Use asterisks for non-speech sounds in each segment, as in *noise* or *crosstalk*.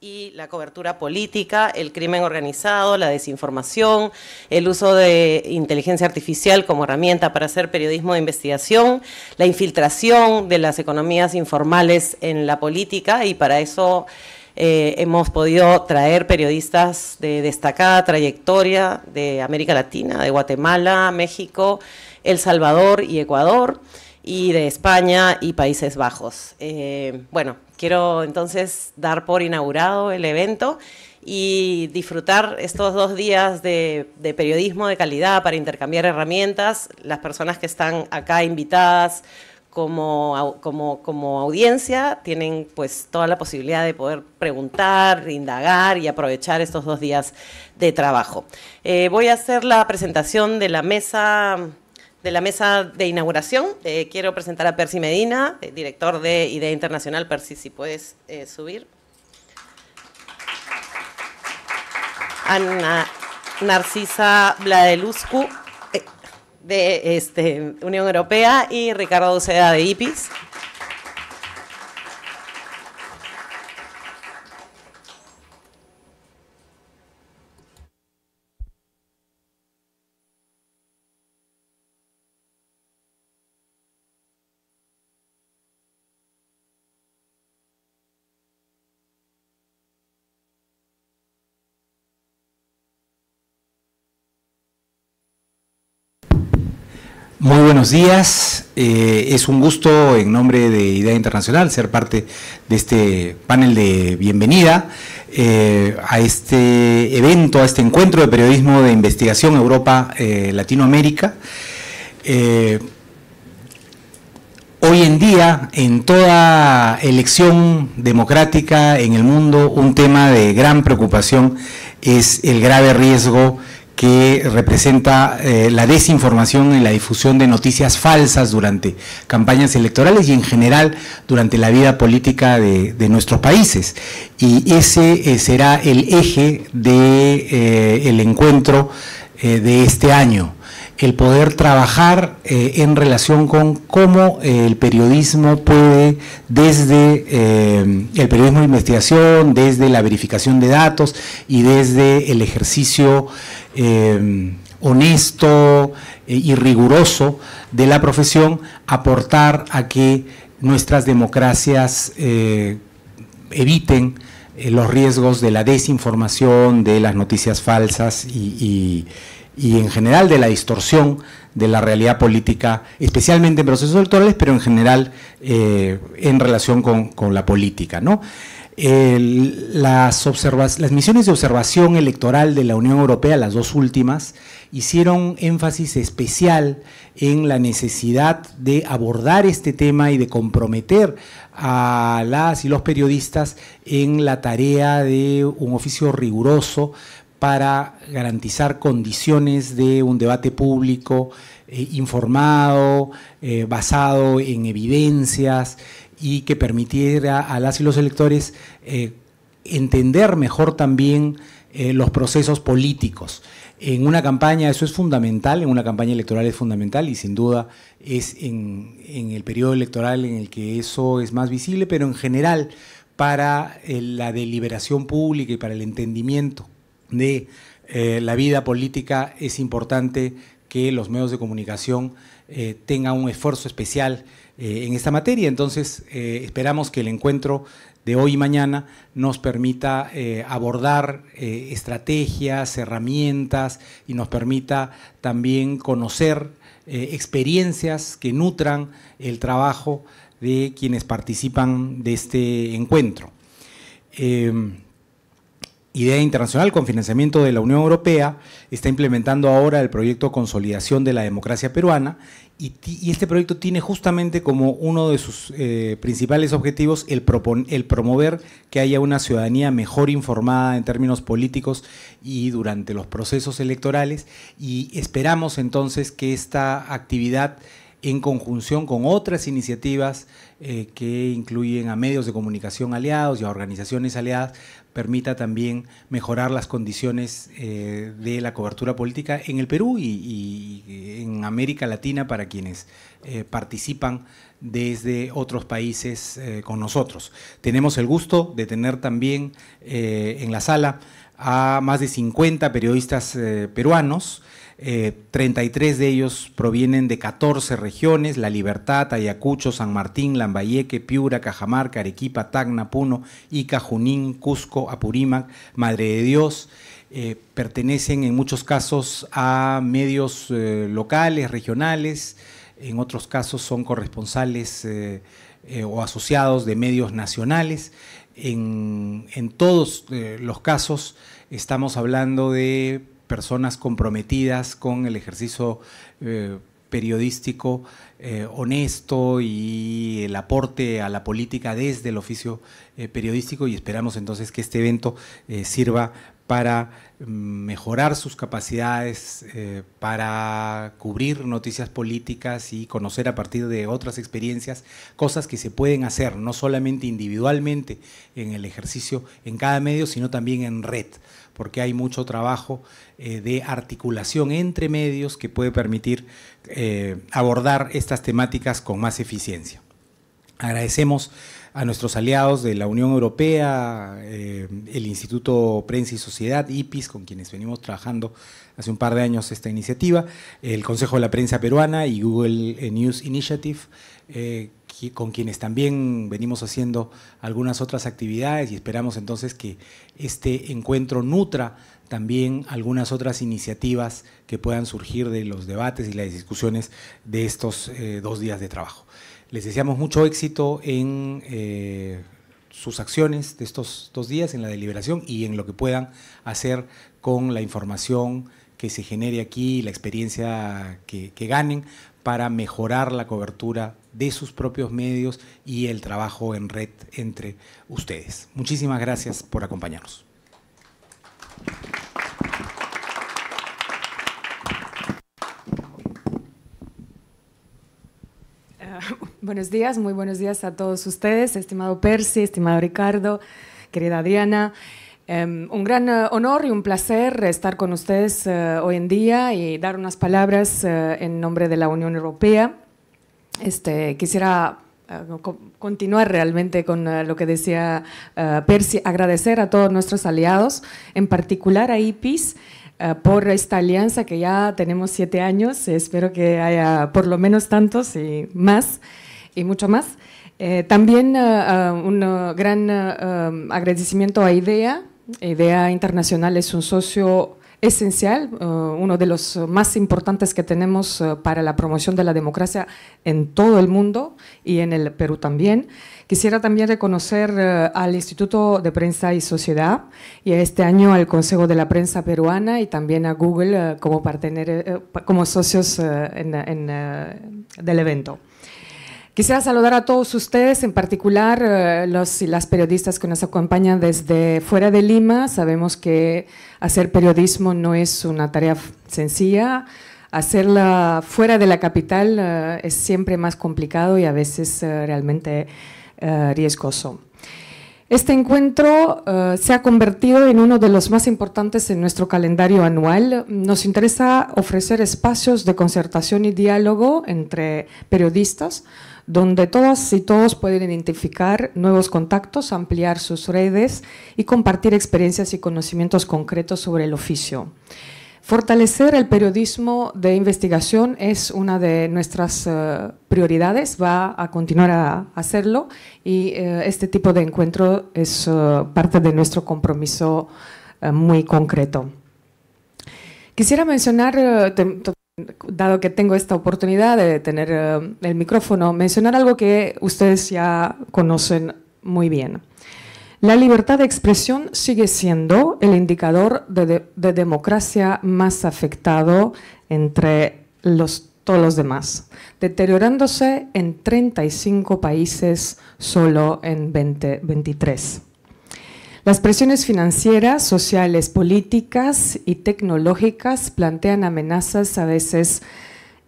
y la cobertura política, el crimen organizado, la desinformación, el uso de inteligencia artificial como herramienta para hacer periodismo de investigación, la infiltración de las economías informales en la política y para eso eh, hemos podido traer periodistas de destacada trayectoria de América Latina, de Guatemala, México, El Salvador y Ecuador y de España y Países Bajos. Eh, bueno, quiero entonces dar por inaugurado el evento y disfrutar estos dos días de, periodismo de calidad para intercambiar herramientas, las personas que están acá invitadas. Como, como, como audiencia tienen pues toda la posibilidad de poder preguntar, indagar y aprovechar estos dos días de trabajo. Eh, voy a hacer la presentación de la mesa de la mesa de inauguración. Eh, quiero presentar a Percy Medina, eh, director de Idea Internacional. Percy, si puedes eh, subir. Ana Narcisa Vladeluscu, de este, Unión Europea, y Ricardo Uceda, de IPIS. buenos días. Eh, es un gusto en nombre de Idea Internacional ser parte de este panel de bienvenida eh, a este evento, a este encuentro de periodismo de investigación Europa-Latinoamérica. Eh, hoy en día, en toda elección democrática en el mundo, un tema de gran preocupación es el grave riesgo que representa eh, la desinformación y la difusión de noticias falsas durante campañas electorales y en general durante la vida política de, nuestros países. Y ese eh, será el eje del eh, encuentro de este año el poder trabajar en relación con cómo el periodismo puede, desde el periodismo de investigación, desde la verificación de datos y desde el ejercicio Em, honesto eh, y riguroso de la profesión aportar a que nuestras democracias eh, eviten eh, los riesgos de la desinformación, de las noticias falsas y, en general de la distorsión de la realidad política, especialmente en procesos electorales, pero en general en relación con, con la política. ¿no? las, las misiones de observación electoral de la Unión Europea, las dos últimas, hicieron énfasis especial en la necesidad de abordar este tema y de comprometer a las y los periodistas en la tarea de un oficio riguroso para garantizar condiciones de un debate público eh, informado, eh, basado en evidencias y que permitiera a las y los electores eh, entender mejor también eh, los procesos políticos. En una campaña eso es fundamental, en una campaña electoral es fundamental y sin duda es en, el periodo electoral en el que eso es más visible, pero en general para eh, la deliberación pública y para el entendimiento de la vida política es importante que los medios de comunicación tengan un esfuerzo especial eh, en esta materia. Entonces, eh, esperamos que el encuentro de hoy y mañana nos permita eh, abordar estrategias, herramientas y nos permita también conocer experiencias que nutran el trabajo de quienes participan de este encuentro. Idea Internacional con financiamiento de la Unión Europea está implementando ahora el proyecto Consolidación de la Democracia Peruana y, este proyecto tiene justamente como uno de sus eh, principales objetivos el, el promover que haya una ciudadanía mejor informada en términos políticos y durante los procesos electorales y esperamos entonces que esta actividad en conjunción con otras iniciativas eh, que incluyen a medios de comunicación aliados y a organizaciones aliadas, permita también mejorar las condiciones eh, de la cobertura política en el Perú y, en América Latina para quienes eh, participan desde otros países eh, con nosotros. Tenemos el gusto de tener también en la sala a más de 50 periodistas peruanos 33 eh, de ellos provienen de 14 regiones, La Libertad, Ayacucho, San Martín, Lambayeque, Piura, Cajamarca, Arequipa, Tacna, Puno, Ica, Junín, Cusco, Apurímac, Madre de Dios. Eh, pertenecen en muchos casos a medios eh, locales, regionales, en otros casos son corresponsales o asociados de medios nacionales. en todos los casos estamos hablando de personas comprometidas con el ejercicio eh, periodístico eh, honesto y el aporte a la política desde el oficio eh, periodístico y esperamos entonces que este evento sirva para mm, mejorar sus capacidades, para cubrir noticias políticas y conocer a partir de otras experiencias cosas que se pueden hacer, no solamente individualmente en el ejercicio en cada medio, sino también en red porque hay mucho trabajo eh, de articulación entre medios que puede permitir eh, abordar estas temáticas con más eficiencia. Agradecemos a nuestros aliados de la Unión Europea, eh, el Instituto Prensa y Sociedad, IPIS, con quienes venimos trabajando hace un par de años esta iniciativa, el Consejo de la Prensa Peruana y Google News Initiative, con quienes también venimos haciendo algunas otras actividades y esperamos entonces que este encuentro nutra también algunas otras iniciativas que puedan surgir de los debates y las discusiones de estos eh, dos días de trabajo. Les deseamos mucho éxito en eh, sus acciones de estos dos días, en la deliberación y en lo que puedan hacer con la información que se genere aquí, la experiencia que, que ganen para mejorar la cobertura de sus propios medios y el trabajo en red entre ustedes. Muchísimas gracias por acompañarnos. Ah, buenos días, muy buenos días a todos ustedes, estimado Percy, estimado Ricardo, querida Adriana. Em, un gran eh, honor y un placer estar con ustedes eh, hoy en día y dar unas palabras eh, en nombre de la Unión Europea. Este, quisiera eh, continuar realmente con eh, lo que decía eh, Percy, agradecer a todos nuestros aliados, en particular a IPIS por esta alianza que ya tenemos siete años, espero que haya por lo menos tantos y más, y mucho más. también un gran agradecimiento a IDEA. IDEA Internacional es un socio esencial, eh, uno de los más importantes que tenemos eh, para la promoción de la democracia en todo el mundo y en el Perú también. Quisiera también reconocer eh, al Instituto de Prensa y Sociedad y este año al Consejo de la Prensa Peruana y también a Google como, como socios del evento. Quisiera saludar a todos ustedes, en particular eh, los y las periodistas que nos acompañan desde fuera de Lima. Sabemos que hacer periodismo no es una tarea sencilla. Hacerla fuera de la capital eh, es siempre más complicado y a veces eh, realmente riesgoso. Este encuentro se ha convertido en uno de los más importantes en nuestro calendario anual. Nos interesa ofrecer espacios de concertación y diálogo entre periodistas donde todas y todos pueden identificar nuevos contactos, ampliar sus redes y compartir experiencias y conocimientos concretos sobre el oficio. Fortalecer el periodismo de investigación es una de nuestras eh, prioridades, va a continuar a hacerlo y eh, este tipo de encuentro es eh, parte de nuestro compromiso muy concreto. Quisiera mencionar dado que tengo esta oportunidad de tener eh, el micrófono, mencionar algo que ustedes ya conocen muy bien. La libertad de expresión sigue siendo el indicador de, democracia más afectado entre los, todos los demás, deteriorándose en 35 países solo en 2023. Las presiones financieras, sociales, políticas y tecnológicas plantean amenazas a veces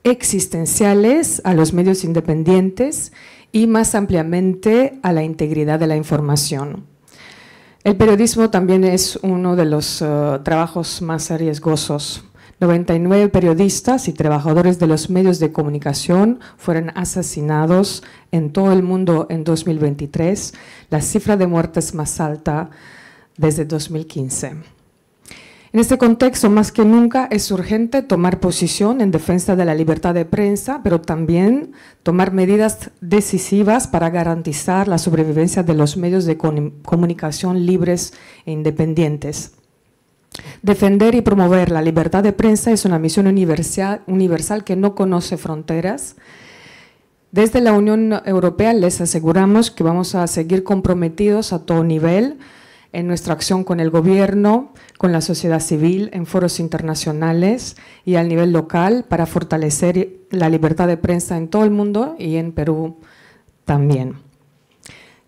existenciales a los medios independientes y más ampliamente a la integridad de la información. El periodismo también es uno de los eh, trabajos más arriesgosos 99 periodistas y trabajadores de los medios de comunicación fueron asesinados en todo el mundo en 2023, la cifra de muertes más alta desde 2015. En este contexto, más que nunca, es urgente tomar posición en defensa de la libertad de prensa, pero también tomar medidas decisivas para garantizar la sobrevivencia de los medios de comunicación libres e independientes. Defender y promover la libertad de prensa es una misión universal, que no conoce fronteras. Desde la Unión Europea les aseguramos que vamos a seguir comprometidos a todo nivel en nuestra acción con el gobierno, con la sociedad civil, en foros internacionales y al nivel local para fortalecer la libertad de prensa en todo el mundo y en Perú también.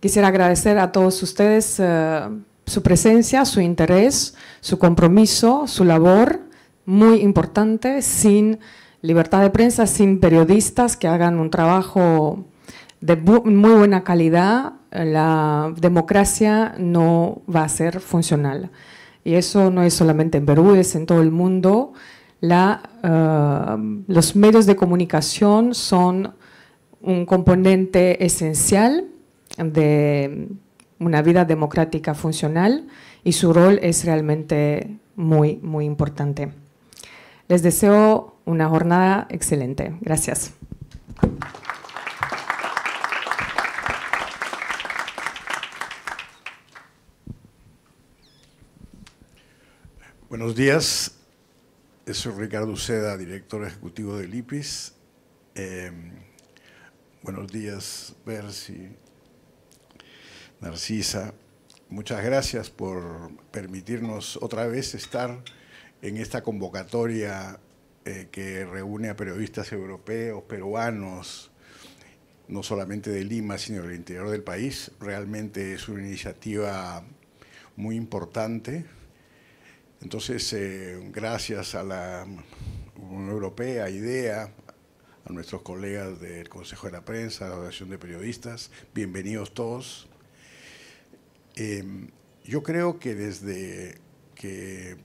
Quisiera agradecer a todos ustedes. Eh, su presencia, su interés, su compromiso, su labor, muy importante, sin libertad de prensa, sin periodistas que hagan un trabajo de muy buena calidad, la democracia no va a ser funcional. Y eso no es solamente en Perú, es en todo el mundo. Eh, los medios de comunicación son un componente esencial de una vida democrática funcional y su rol es realmente muy, muy importante. Les deseo una jornada excelente. Gracias. Buenos días. Soy Ricardo Uceda, director ejecutivo del IPIS. Eh, buenos días, Bercy, Narcisa, muchas gracias por permitirnos otra vez estar en esta convocatoria eh, que reúne a periodistas europeos, peruanos, no solamente de Lima, sino del interior del país. Realmente es una iniciativa muy importante. Entonces, eh, gracias a la Unión Europea, IDEA, a nuestros colegas del Consejo de la Prensa, a la Asociación de Periodistas, bienvenidos todos. Em, yo creo que desde que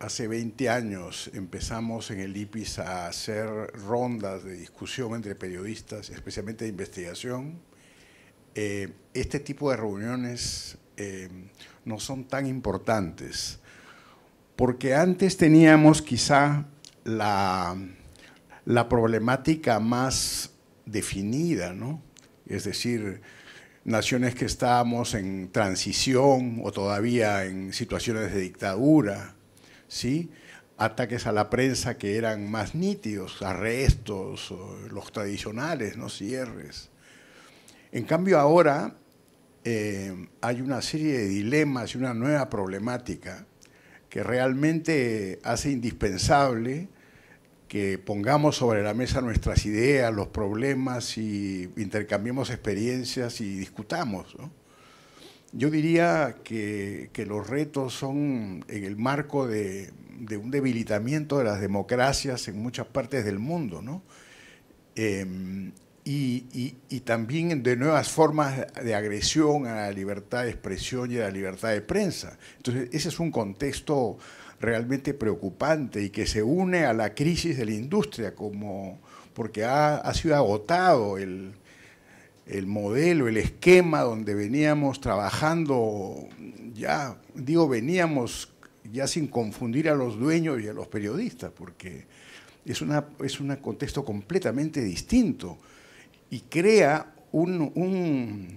hace 20 años empezamos en el IPIS a hacer rondas de discusión entre periodistas, especialmente de investigación, eh, este tipo de reuniones em, no son tan importantes, porque antes teníamos quizá la, la problemática más definida, ¿no? Es decir, naciones que estábamos en transición o todavía en situaciones de dictadura, ¿sí? ataques a la prensa que eran más nítidos, arrestos, los tradicionales, no cierres. En cambio ahora eh, hay una serie de dilemas y una nueva problemática que realmente hace indispensable que pongamos sobre la mesa nuestras ideas, los problemas y intercambiemos experiencias y discutamos. Yo diría que, que, los retos son en el marco de, de, un debilitamiento de las democracias en muchas partes del mundo, ¿no? Em, y, y, y, también de nuevas formas de agresión a la libertad de expresión y a la libertad de prensa. Entonces, ese es un contexto realmente preocupante y que se une a la crisis de la industria, como porque ha, sido agotado el, el modelo, el esquema donde veníamos trabajando, ya digo, veníamos ya sin confundir a los dueños y a los periodistas, porque es, una, es un contexto completamente distinto y crea un,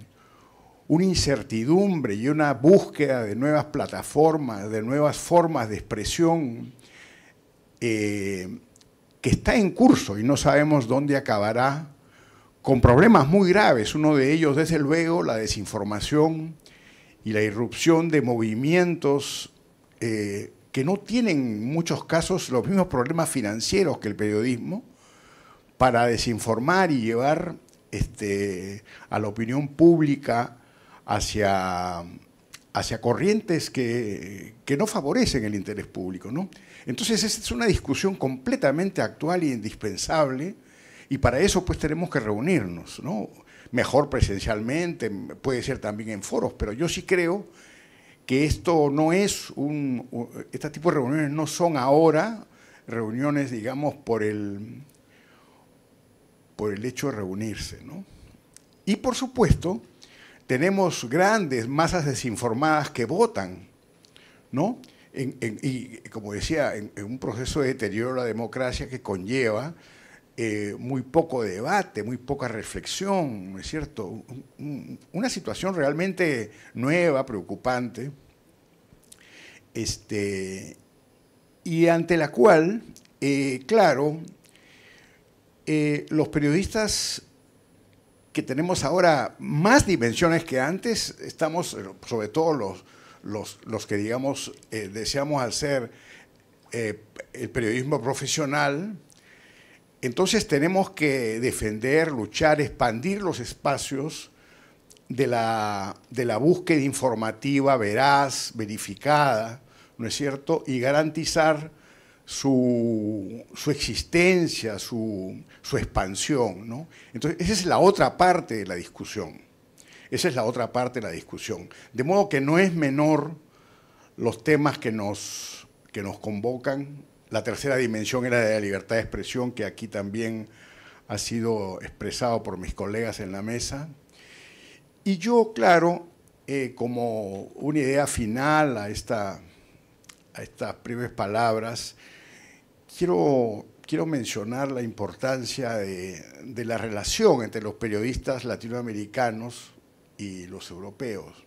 una incertidumbre y una búsqueda de nuevas plataformas, de nuevas formas de expresión, eh, que está en curso y no sabemos dónde acabará, con problemas muy graves, uno de ellos desde luego la desinformación y la irrupción de movimientos eh, que no tienen en muchos casos los mismos problemas financieros que el periodismo, para desinformar y llevar este, a la opinión pública hacia, hacia corrientes que, no favorecen el interés público. ¿no? Entonces, esa es una discusión completamente actual e indispensable, y para eso pues tenemos que reunirnos, ¿no? mejor presencialmente, puede ser también en foros, pero yo sí creo que esto no es un, este tipo de reuniones no son ahora reuniones, digamos, por el, por el hecho de reunirse, Y por supuesto, tenemos grandes masas desinformadas que votan, ¿no? y como decía, en, un proceso de deterioro de la democracia que conlleva eh, muy poco debate, muy poca reflexión, ¿no es cierto? una situación realmente nueva, preocupante, este, y ante la cual, eh, claro, eh, los periodistas que tenemos ahora más dimensiones que antes, estamos, sobre todo los, los, que digamos eh, deseamos hacer eh, el periodismo profesional, entonces tenemos que defender, luchar, expandir los espacios de la, de la búsqueda informativa veraz, verificada, ¿no es cierto? Y garantizar su, existencia, su, expansión. ¿no? Entonces, esa es la otra parte de la discusión. Esa es la otra parte de la discusión. De modo que no es menor los temas que nos, que nos convocan. La tercera dimensión era la de la libertad de expresión, que aquí también ha sido expresado por mis colegas en la mesa. Y yo, claro, eh, como una idea final a, esta, a estas primeras palabras, quiero, mencionar la importancia de, la relación entre los periodistas latinoamericanos y los europeos.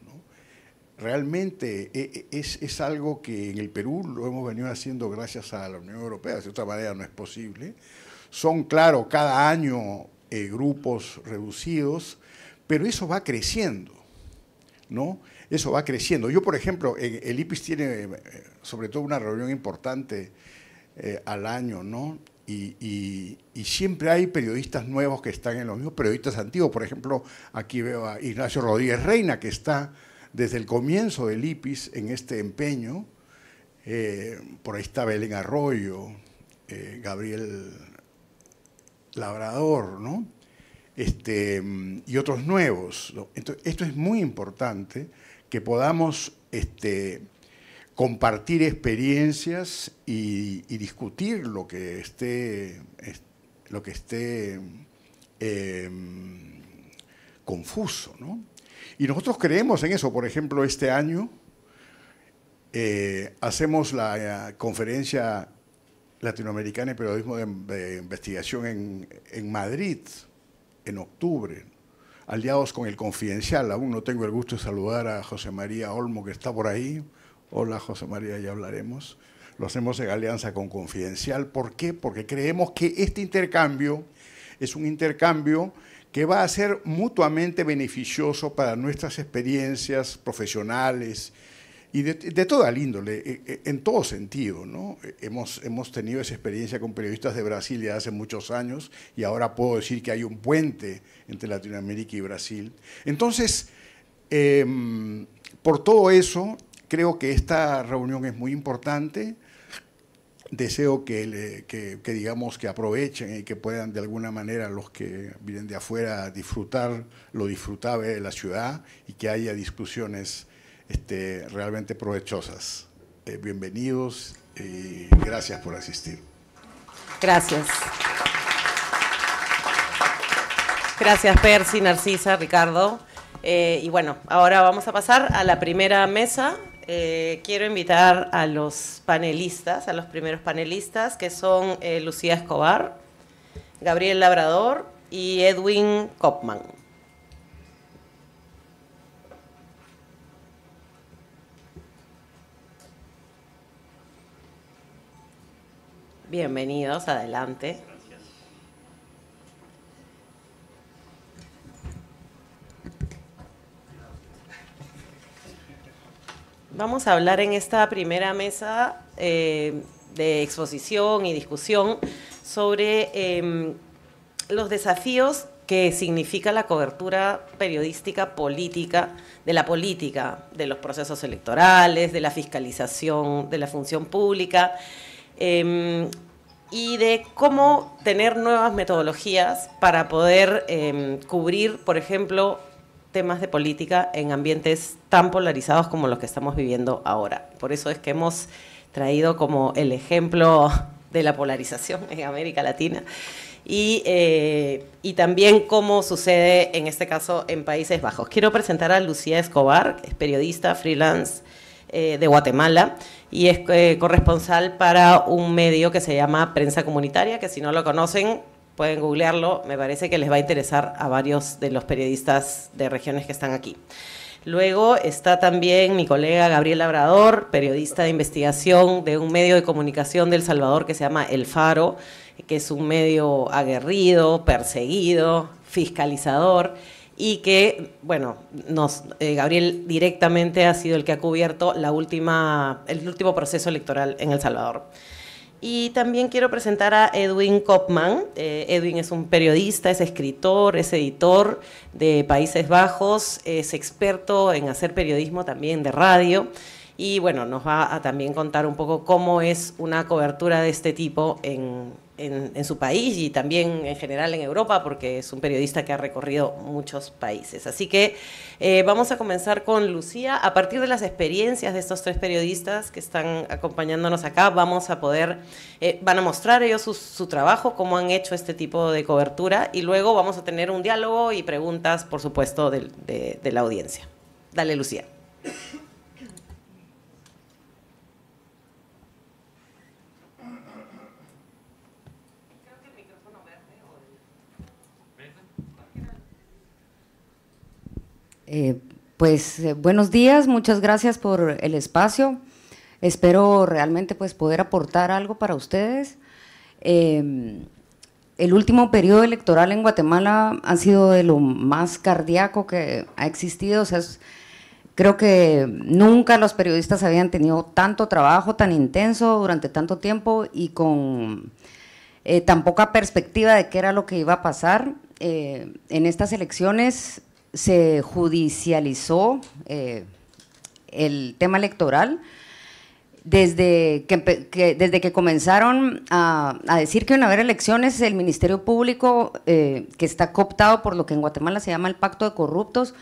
Realmente e, e, es, algo que en el Perú lo hemos venido haciendo gracias a la Unión Europea, de otra manera no es posible. Son, claro, cada año eh, grupos reducidos, pero eso va creciendo, ¿no? Eso va creciendo. Yo, por ejemplo, el IPIS tiene eh, sobre todo una reunión importante eh, al año, ¿no? Y, siempre hay periodistas nuevos que están en los mismos periodistas antiguos. Por ejemplo, aquí veo a Ignacio Rodríguez Reina, que está desde el comienzo del IPIS en este empeño. Eh, por ahí está Belén Arroyo, eh, Gabriel Labrador, ¿no? Este, y otros nuevos. Entonces, esto es muy importante, que podamos este, compartir experiencias y, discutir lo que esté, lo que esté em, confuso. Y nosotros creemos en eso. Por ejemplo, este año eh, hacemos la eh, conferencia latinoamericana de periodismo de, investigación en, Madrid en octubre, aliados con el Confidencial. Aún no tengo el gusto de saludar a José María Olmo, que está por ahí, Hola José María, ya hablaremos. Lo hacemos en alianza con Confidencial. ¿Por qué? Porque creemos que este intercambio es un intercambio que va a ser mutuamente beneficioso para nuestras experiencias profesionales y de, toda índole, eh, eh, en todo sentido. ¿no? Hemos, hemos tenido esa experiencia con periodistas de Brasil ya hace muchos años y ahora puedo decir que hay un puente entre Latinoamérica y Brasil. Entonces, em, por todo eso, Creo que esta reunión es muy importante. Deseo que, digamos que aprovechen y que puedan de alguna manera los que vienen de afuera disfrutar lo disfrutable de la ciudad y que haya discusiones este, realmente provechosas. Eh, bienvenidos y gracias por asistir. Gracias. Gracias, Percy, Narcisa, Ricardo. Eh, y bueno, ahora vamos a pasar a la primera mesa eh, quiero invitar a los panelistas, a los primeros panelistas, que son eh, Lucía Escobar, Gabriel Labrador y Edwin Kopman. Bienvenidos, adelante. Vamos a hablar en esta primera mesa eh, de exposición y discusión sobre em, los desafíos que significa la cobertura periodística política, de la política, de los procesos electorales, de la fiscalización de la función pública em, y de cómo tener nuevas metodologías para poder em, cubrir, por ejemplo, temas de política en ambientes tan polarizados como los que estamos viviendo ahora. Por eso es que hemos traído como el ejemplo de la polarización en América Latina y, eh, también cómo sucede en este caso en Países Bajos. Quiero presentar a Lucía Escobar, es periodista freelance eh, de Guatemala y es eh, corresponsal para un medio que se llama Prensa Comunitaria, que si no lo conocen, pueden googlearlo, me parece que les va a interesar a varios de los periodistas de regiones que están aquí. Luego está también mi colega Gabriel Labrador, periodista de investigación de un medio de comunicación del Salvador que se llama El Faro, que es un medio aguerrido, perseguido, fiscalizador y que, bueno, nos, eh, Gabriel directamente ha sido el que ha cubierto la última, el último proceso electoral en El Salvador. Y también quiero presentar a Edwin Kopman. Eh, Edwin es un periodista, es escritor, es editor de Países Bajos, es experto en hacer periodismo también de radio. Y bueno, nos va a también contar un poco cómo es una cobertura de este tipo en, en, su país y también en general en Europa, porque es un periodista que ha recorrido muchos países. Así que eh, vamos a comenzar con Lucía. A partir de las experiencias de estos tres periodistas que están acompañándonos acá, vamos a poder, eh, van a mostrar ellos su, trabajo, cómo han hecho este tipo de cobertura y luego vamos a tener un diálogo y preguntas, por supuesto, de la audiencia. Dale, Lucía. Eh, pues eh, buenos días, muchas gracias por el espacio. Espero realmente pues, poder aportar algo para ustedes. Em, el último periodo electoral en Guatemala ha sido de lo más cardíaco que ha existido. sea, creo que nunca los periodistas habían tenido tanto trabajo tan intenso durante tanto tiempo y con eh, tan poca perspectiva de qué era lo que iba a pasar. en estas elecciones se judicializó eh, el tema electoral. Desde que, desde que comenzaron a, decir que iban a haber elecciones, el Ministerio Público, eh, que está cooptado por lo que en Guatemala se llama el Pacto de Corruptos,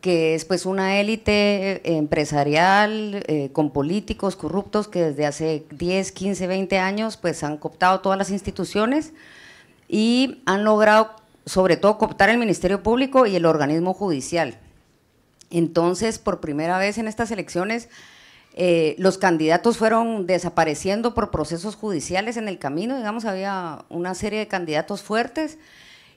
que es pues una élite eh, empresarial con políticos corruptos que desde hace 10, 15, 20 años pues han cooptado todas las instituciones y han logrado sobre todo cooptar el Ministerio Público y el organismo judicial. Entonces, por primera vez en estas elecciones, eh, los candidatos fueron desapareciendo por procesos judiciales en el camino, digamos, había una serie de candidatos fuertes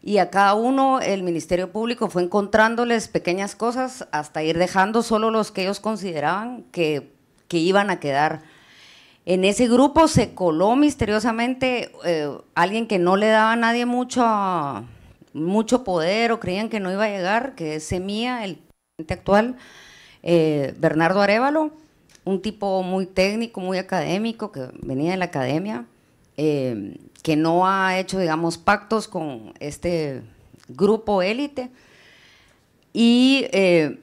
y a cada uno el Ministerio Público fue encontrándoles pequeñas cosas hasta ir dejando solo los que ellos consideraban que, iban a quedar. En ese grupo se coló misteriosamente eh, alguien que no le daba a nadie mucho, mucho poder o creían que no iba a llegar, que es Semía, el presidente actual, eh, Bernardo Arevalo, un tipo muy técnico, muy académico, que venía de la academia, eh, que no ha hecho, digamos, pactos con este grupo élite. Y eh,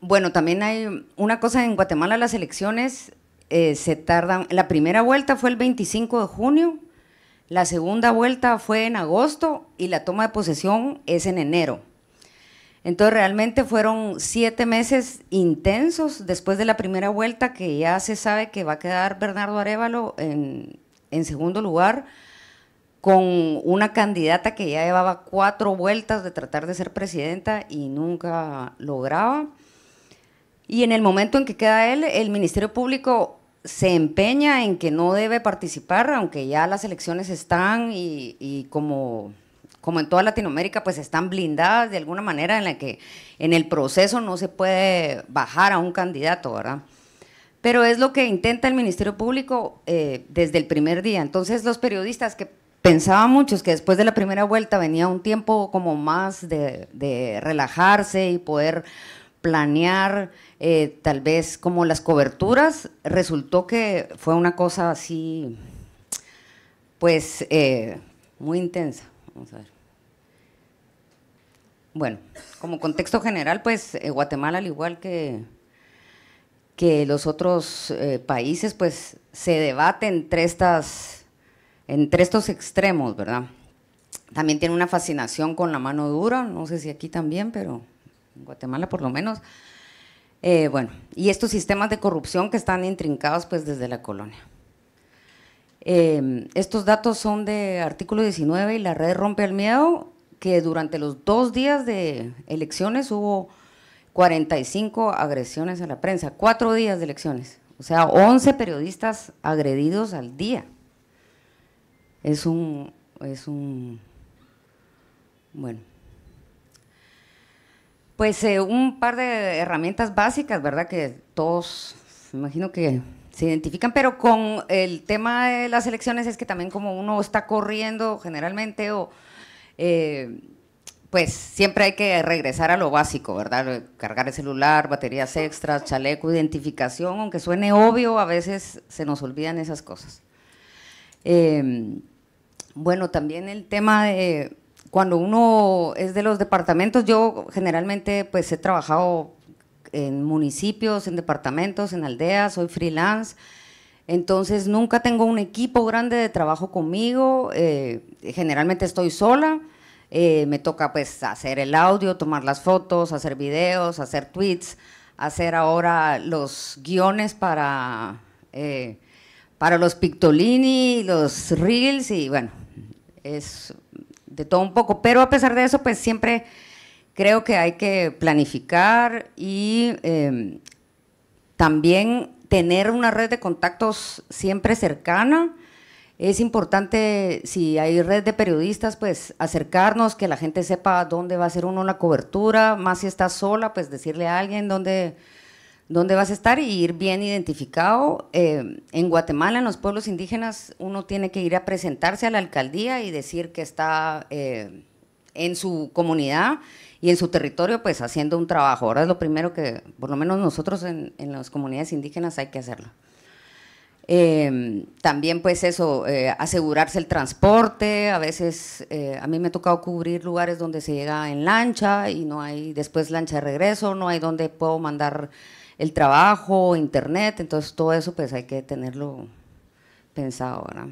bueno, también hay una cosa en Guatemala, las elecciones se tardan, la primera vuelta fue el 25 de junio la segunda vuelta fue en agosto y la toma de posesión es en enero. Entonces realmente fueron siete meses intensos después de la primera vuelta que ya se sabe que va a quedar Bernardo Arevalo en, segundo lugar con una candidata que ya llevaba cuatro vueltas de tratar de ser presidenta y nunca lograba. Y en el momento en que queda él, el Ministerio Público se empeña en que no debe participar, aunque ya las elecciones están y, como, como en toda Latinoamérica, pues están blindadas de alguna manera en la que en el proceso no se puede bajar a un candidato, ¿verdad? Pero es lo que intenta el Ministerio Público eh, desde el primer día. Entonces los periodistas que pensaban muchos que después de la primera vuelta venía un tiempo como más de relajarse y poder planear eh, tal vez como las coberturas, resultó que fue una cosa así, pues eh, muy intensa. Vamos a ver. Bueno, como contexto general, pues eh, Guatemala, al igual que, que los otros países, pues se debate entre, estas, entre estos extremos, ¿verdad? También tiene una fascinación con la mano dura, no sé si aquí también, pero en Guatemala por lo menos. Eh, bueno, y estos sistemas de corrupción que están intrincados pues desde la colonia. Em, estos datos son de artículo 19 y la red rompe el miedo, que durante los dos días de elecciones hubo 45 agresiones a la prensa, cuatro días de elecciones, o sea, 11 periodistas agredidos al día. Es un, es un, bueno, pues eh, un par de herramientas básicas, ¿verdad? Que todos, me imagino que se identifican, pero con el tema de las elecciones es que también como uno está corriendo generalmente o... Eh, pues siempre hay que regresar a lo básico, ¿verdad? Cargar el celular, baterías extras, chaleco, identificación, aunque suene obvio, a veces se nos olvidan esas cosas. Eh, bueno, también el tema de cuando uno es de los departamentos, yo generalmente pues he trabajado en municipios, en departamentos, en aldeas, soy freelance. Entonces nunca tengo un equipo grande de trabajo conmigo, eh, generalmente estoy sola, eh, me toca pues hacer el audio, tomar las fotos, hacer videos, hacer tweets, hacer ahora los guiones para, eh, para los Pictolini, los Reels y bueno, es de todo un poco, pero a pesar de eso, pues siempre creo que hay que planificar y em, también tener una red de contactos siempre cercana. Es importante, si hay red de periodistas, pues acercarnos, que la gente sepa dónde va a hacer uno una cobertura, más si está sola, pues decirle a alguien dónde dónde vas a estar y ir bien identificado. Eh, en Guatemala, en los pueblos indígenas, uno tiene que ir a presentarse a la alcaldía y decir que está eh, en su comunidad y en su territorio, pues haciendo un trabajo. Ahora es lo primero que, por lo menos nosotros en, las comunidades indígenas, hay que hacerlo. Em, también pues eso, eh, asegurarse el transporte, a veces a mí me ha tocado cubrir lugares donde se llega en lancha y no hay después lancha de regreso, no hay donde puedo mandar el trabajo, internet, entonces todo eso pues hay que tenerlo pensado, ¿verdad?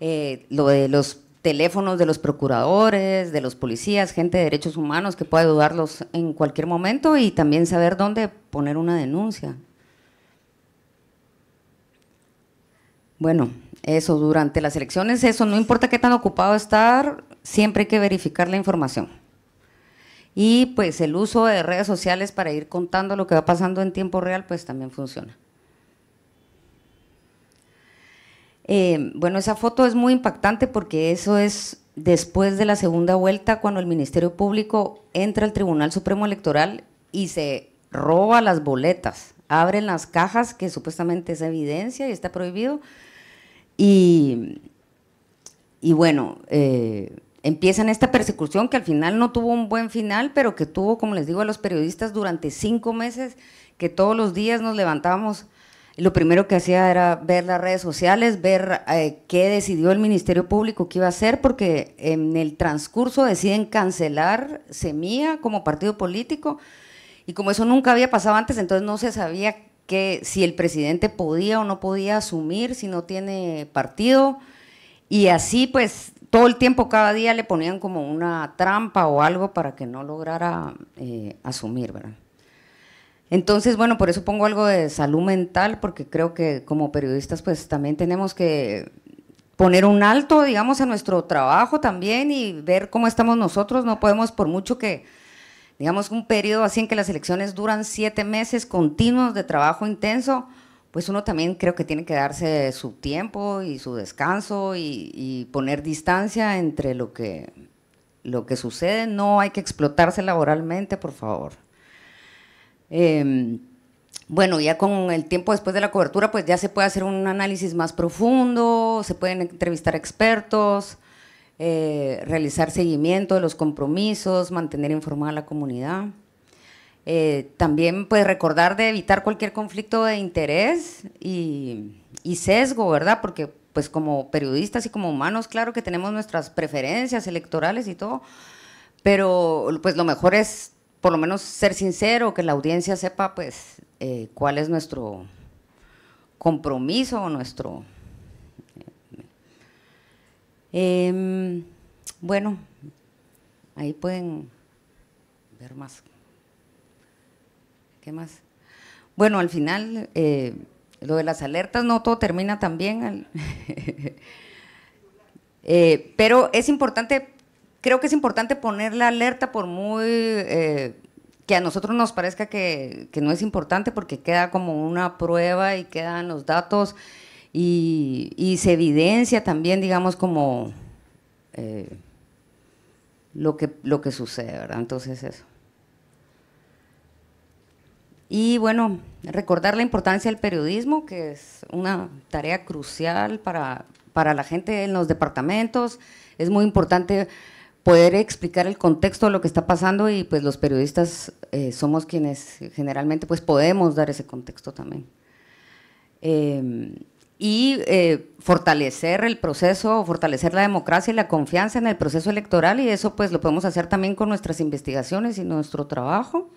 Eh, lo de los teléfonos de los procuradores, de los policías, gente de derechos humanos que puede dudarlos en cualquier momento y también saber dónde poner una denuncia. Bueno, eso, durante las elecciones, eso, no importa qué tan ocupado estar, siempre hay que verificar la información. Y pues el uso de redes sociales para ir contando lo que va pasando en tiempo real, pues también funciona. Em, bueno, esa foto es muy impactante porque eso es después de la segunda vuelta cuando el Ministerio Público entra al Tribunal Supremo Electoral y se roba las boletas, abren las cajas que supuestamente es evidencia y está prohibido. Y, bueno, eh, empiezan esta persecución que al final no tuvo un buen final, pero que tuvo, como les digo a los periodistas, durante cinco meses que todos los días nos levantábamos. lo primero que hacía era ver las redes sociales, ver eh, qué decidió el Ministerio Público que iba a hacer, porque en el transcurso deciden cancelar Semía como partido político. Y como eso nunca había pasado antes, entonces no se sabía que si el presidente podía o no podía asumir, si no tiene partido. Y así pues todo el tiempo, cada día le ponían como una trampa o algo para que no lograra eh, asumir, ¿verdad? Entonces, bueno, por eso pongo algo de salud mental, porque creo que como periodistas pues también tenemos que poner un alto, digamos, a nuestro trabajo también y ver cómo estamos nosotros. No podemos, por mucho que, digamos, un periodo así en que las elecciones duran siete meses continuos de trabajo intenso, pues uno también creo que tiene que darse su tiempo y su descanso y, poner distancia entre lo que, lo que sucede. No hay que explotarse laboralmente, por favor. Em, bueno, ya con el tiempo después de la cobertura, pues ya se puede hacer un análisis más profundo, se pueden entrevistar expertos, eh, realizar seguimiento de los compromisos, mantener informada a la comunidad. Eh, también pues recordar de evitar cualquier conflicto de interés y, sesgo, ¿verdad? Porque pues como periodistas y como humanos, claro que tenemos nuestras preferencias electorales y todo, pero pues lo mejor es por lo menos ser sincero, que la audiencia sepa pues eh, cuál es nuestro compromiso nuestro... Em, bueno, ahí pueden ver más más? Bueno, al final, eh, lo de las alertas no todo termina tan bien. *laughs* Eh, pero es importante, creo que es importante poner la alerta por muy... Eh, que a nosotros nos parezca que, no es importante porque queda como una prueba y quedan los datos y, se evidencia también, digamos, como lo, que, lo que sucede, ¿verdad? Entonces eso. Y bueno, recordar la importancia del periodismo, que es una tarea crucial para, la gente en los departamentos. Es muy importante poder explicar el contexto de lo que está pasando y pues los periodistas eh, somos quienes generalmente pues podemos dar ese contexto también. Em, y eh, fortalecer el proceso, fortalecer la democracia y la confianza en el proceso electoral y eso pues lo podemos hacer también con nuestras investigaciones y nuestro trabajo.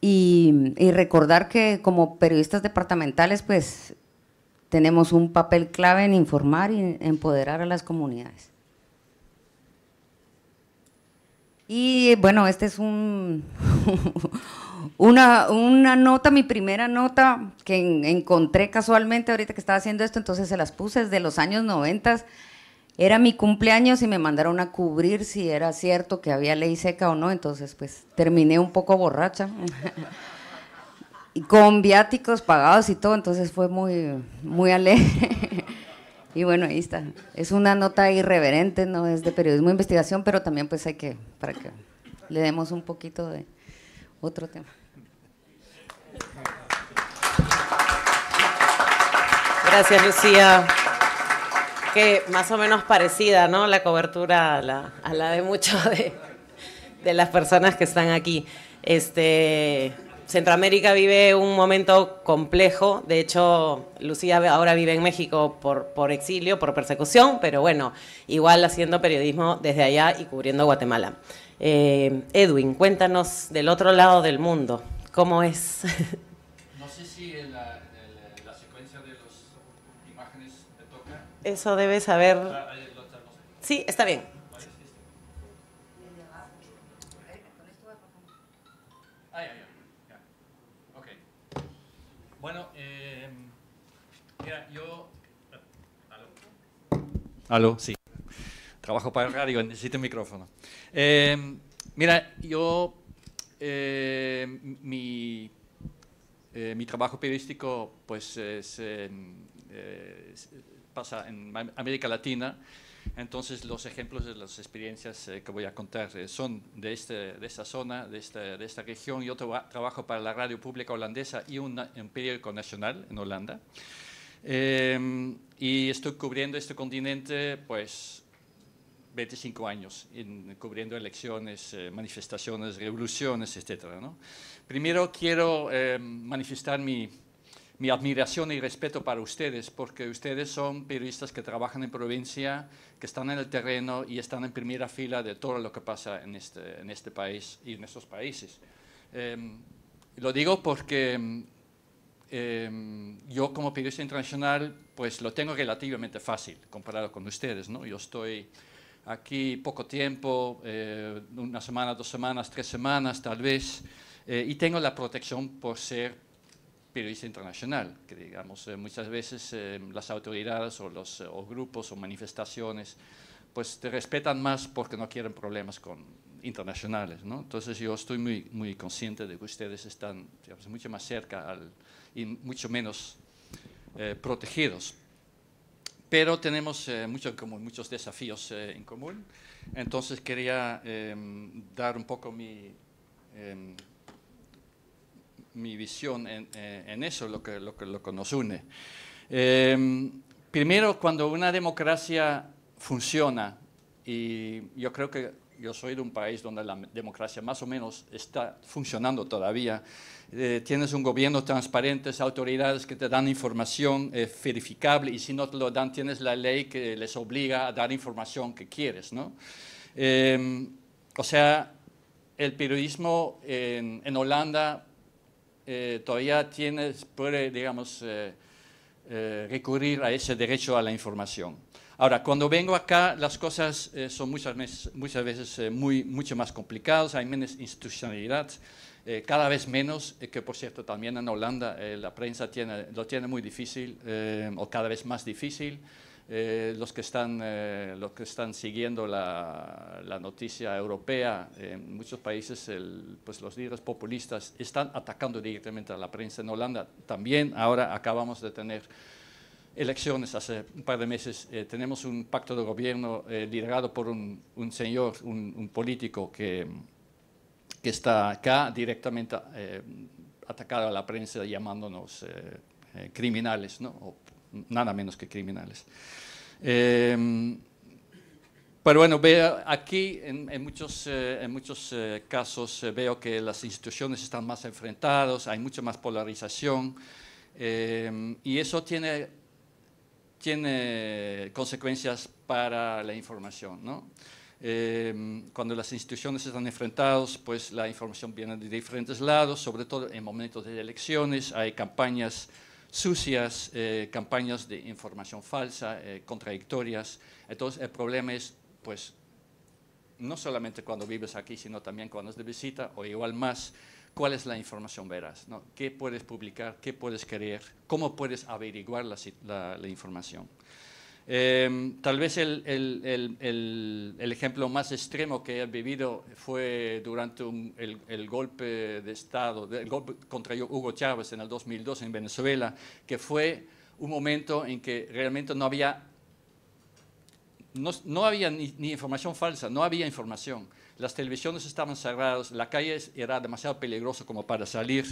Y, recordar que como periodistas departamentales, pues tenemos un papel clave en informar y empoderar a las comunidades. Y bueno, esta es un, *laughs* una, nota, mi primera nota que encontré casualmente ahorita que estaba haciendo esto, entonces se las puse, desde los años noventas era mi cumpleaños y me mandaron a cubrir si era cierto que había ley seca o no, entonces pues terminé un poco borracha. *laughs* y con viáticos pagados y todo, entonces fue muy, muy alegre. *laughs* y bueno, ahí está. Es una nota irreverente, no es de periodismo de investigación, pero también pues hay que, para que le demos un poquito de otro tema. Gracias, Lucía que más o menos parecida, ¿no? La cobertura a la, de muchas de, las personas que están aquí. Este, Centroamérica vive un momento complejo. De hecho, Lucía ahora vive en México por, por exilio, por persecución, pero bueno, igual haciendo periodismo desde allá y cubriendo Guatemala. Eh, Edwin, cuéntanos del otro lado del mundo, ¿cómo es? No sé si en la Eso debe saber. Ah, sí, está bien. Bueno, eh, mira, yo... Eh, ¿Aló? ¿Aló? sí. Trabajo para radio, necesito un micrófono. Eh, mira, yo... mi, mi trabajo periodístico, pues, es pasa en América Latina. Entonces los ejemplos de las experiencias eh, que voy a contar eh, son de, este, de esta zona, de esta, de esta región. Yo trabajo para la radio pública holandesa y un periódico nacional en Holanda. Em, y estoy cubriendo este continente, pues 25 años, en, cubriendo elecciones, eh, manifestaciones, revoluciones, etc. ¿no? Primero quiero em, manifestar mi mi admiración y respeto para ustedes, porque ustedes son periodistas que trabajan en provincia, que están en el terreno y están en primera fila de todo lo que pasa en este, en este país y en estos países. Em, lo digo porque em, yo como periodista internacional pues lo tengo relativamente fácil comparado con ustedes. ¿no? Yo estoy aquí poco tiempo, eh, una semana, dos semanas, tres semanas tal vez, eh, y tengo la protección por ser periodista internacional, que digamos, eh, muchas veces eh, las autoridades o los eh, grupos o manifestaciones pues te respetan más porque no quieren problemas con internacionales, ¿no? Entonces yo estoy muy, muy consciente de que ustedes están mucho más cerca al, y mucho menos protegidos. Pero tenemos mucho en muchos desafíos en común. Entonces quería em, dar un poco mi em, mi visión eh, en, eso, lo que, lo, que, lo nos une. Em, primero, cuando una democracia funciona, y yo creo que yo soy de un país donde la democracia más o menos está funcionando todavía. Eh, tienes un gobierno transparente, autoridades que te dan información eh, verificable y si no te lo dan tienes la ley que les obliga a dar información que quieres. ¿no? Em, o sea, el periodismo en Holanda eh, todavía puede, digamos, eh, eh, recurrir a ese derecho a la información. Ahora, cuando vengo acá, las cosas son muchas veces, muy, mucho más complicadas, hay menos institucionalidad, cada vez menos, que por cierto también en Holanda la prensa lo tiene muy difícil, o cada vez más difícil. Eh, los, que están, eh, los que están siguiendo la, noticia europea, eh, en muchos países pues los líderes populistas están atacando directamente a la prensa. En Holanda también ahora acabamos de tener elecciones hace un par de meses. tenemos un pacto de gobierno liderado por un, señor, un, político que, que está acá directamente atacado a la prensa llamándonos criminales ¿no? nada menos que criminales. Em, pero bueno, veo aquí en, muchos, en muchos eh, eh, casos eh, veo que las instituciones están más enfrentadas, hay mucha más polarización em, y eso tiene, tiene consecuencias para la información. Em, cuando las instituciones están enfrentadas, pues la información viene de diferentes lados, sobre todo en momentos de elecciones, hay campañas sucias, eh, campañas de información falsa, eh, contradictorias. Entonces el problema es, pues, no solamente cuando vives aquí, sino también cuando es de visita o igual más, cuál es la información veraz, ¿no? qué puedes publicar, qué puedes querer, cómo puedes averiguar la información. Em, tal vez el, ejemplo más extremo que he vivido fue durante el, golpe de Estado, el golpe contra Hugo Chávez en el 2002 en Venezuela, que fue un momento en que realmente no había, no, había ni, información falsa, no había información las televisiones estaban cerradas, la calle era demasiado peligrosa como para salir,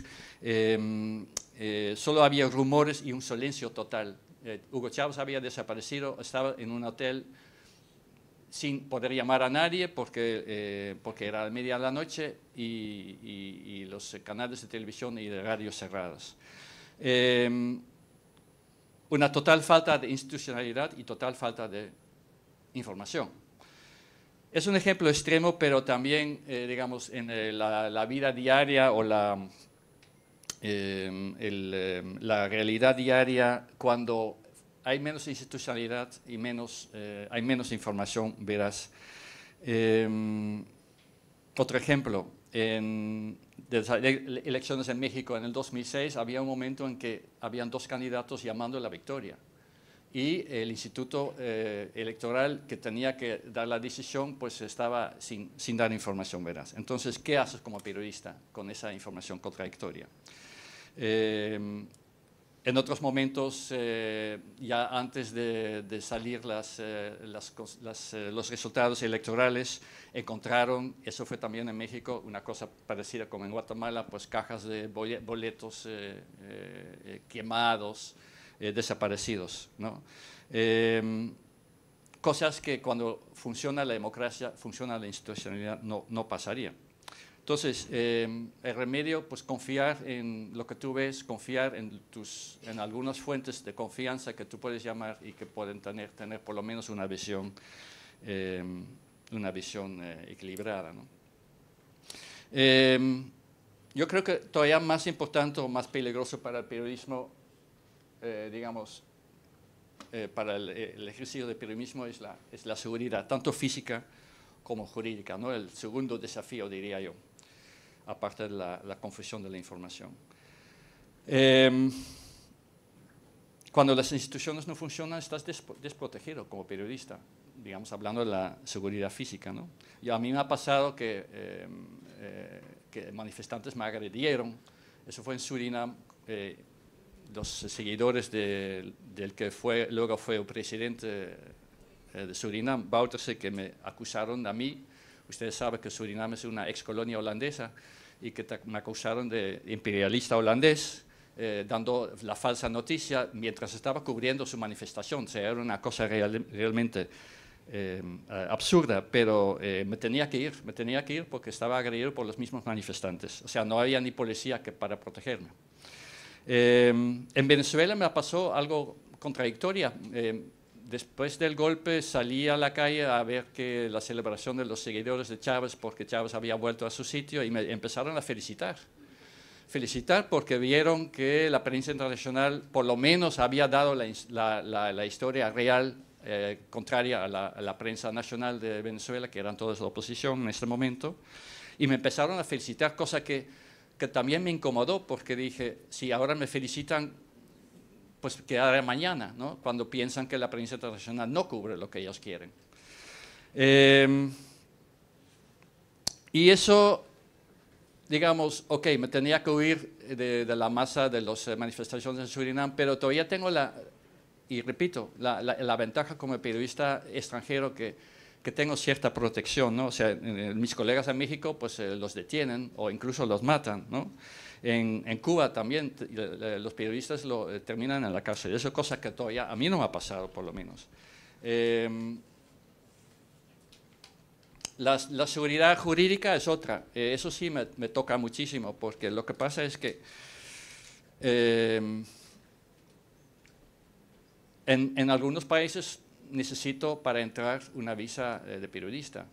em, eh, solo había rumores y un silencio total. Eh, Hugo Chávez había desaparecido, estaba en un hotel sin poder llamar a nadie porque, eh, porque era media de la noche y, los canales de televisión y de radio cerrados. Em, una total falta de institucionalidad y total falta de información. Es un ejemplo extremo, pero también, eh, digamos, en la, vida diaria o la, Em, em, la realidad diaria cuando hay menos institucionalidad y menos, eh, hay menos información verás. Em, otro ejemplo, en las elecciones en México en el 2006 había un momento en que habían dos candidatos llamando la victoria y el instituto eh, electoral que tenía que dar la decisión pues estaba sin, sin dar información veraz. Entonces, ¿qué haces como periodista con esa información contradictoria? Eh, en otros momentos, eh, ya antes de, salir las, eh, los resultados electorales, encontraron, eso fue también en México, una cosa parecida como en Guatemala, pues cajas de boletos quemados, desaparecidos. Em, cosas que cuando funciona la democracia, funciona la institucionalidad, no, no pasaría. Entonces, em, el remedio, pues confiar en lo que tú ves, confiar en, tus, en algunas fuentes de confianza que tú puedes llamar y que pueden tener, tener por lo menos una visión, em, eh, equilibrada. Em, yo creo que todavía más importante o más peligroso para el periodismo, eh, digamos, eh, para el, ejercicio del periodismo es la, seguridad, tanto física como jurídica, el segundo desafío, diría yo aparte de la, la confesión de la información. Em, cuando las instituciones no funcionan, estás desprotegido como periodista, digamos, hablando de la seguridad física. ¿no? Y a mí me ha pasado que, em, eh, manifestantes me agredieron. Eso fue en Surinam. Eh, los seguidores del que fue, luego fue el presidente eh, de Surinam, Bouterse, que me acusaron a mí. Ustedes saben que Surinam es una ex colonia holandesa y que me acusaron de imperialista holandés, eh, dando la falsa noticia mientras estaba cubriendo su manifestación. O sea, era una cosa realmente eh, absurda, pero eh, me tenía que ir, me tenía que ir porque estaba agredido por los mismos manifestantes. O sea, no había ni policía que para protegerme. en Venezuela me pasó algo contradictoria después del golpe salí a la calle a ver que la celebración de los seguidores de Chávez, porque Chávez había vuelto a su sitio y me empezaron a felicitar. Felicitar porque vieron que la prensa internacional por lo menos había dado la, historia real eh, contraria a la, prensa nacional de Venezuela, que eran todos la oposición en ese momento, y me empezaron a felicitar, cosa que, que también me incomodó, porque dije, si ahora me felicitan, pues quedará mañana, cuando piensan que la prensa internacional no cubre lo que ellos quieren. Em, y eso, digamos, ok, me tenía que huir de, la masa de las eh, manifestaciones en Surinam, pero todavía tengo la, y repito, la, ventaja como periodista extranjero que, tengo cierta protección, ¿no? O sea, mis colegas en México, pues eh, los detienen o incluso los matan, ¿no? En, Cuba también los periodistas lo, eh, terminan en la cárcel. Eso es cosa que todavía a mí no me ha pasado, por lo menos. Em, la, seguridad jurídica es otra. Eh, eso sí me, toca muchísimo, porque lo que pasa es que em, en, algunos países necesito para entrar una visa eh, de periodista.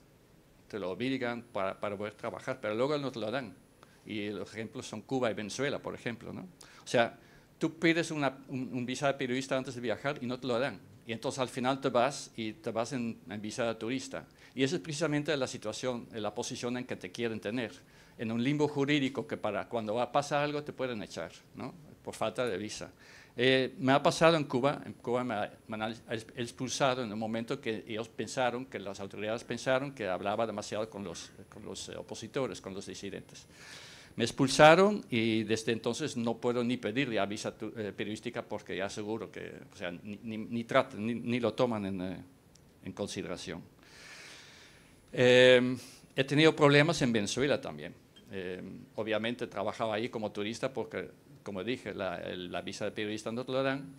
Te lo obligan para, poder trabajar, pero luego no te lo dan y los ejemplos son Cuba y Venezuela, por ejemplo. ¿no? O sea, tú pides un, visa de periodista antes de viajar y no te lo dan. Y entonces al final te vas y te vas en, en visa de turista. Y esa es precisamente la situación, la posición en que te quieren tener, en un limbo jurídico que para cuando pasa algo te pueden echar, ¿no? por falta de visa. Eh, me ha pasado en Cuba, en Cuba me, han expulsado en un momento que ellos pensaron, que las autoridades pensaron que hablaba demasiado con los, con los eh, opositores, con los disidentes. Me expulsaron y desde entonces no puedo ni pedirle avisa visa eh, periodística porque ya seguro que, sea, ni, ni, lo toman en, eh, consideración. Em, he tenido problemas en Venezuela también. Em, obviamente trabajaba ahí como turista porque, como dije, la, visa de periodista no te dan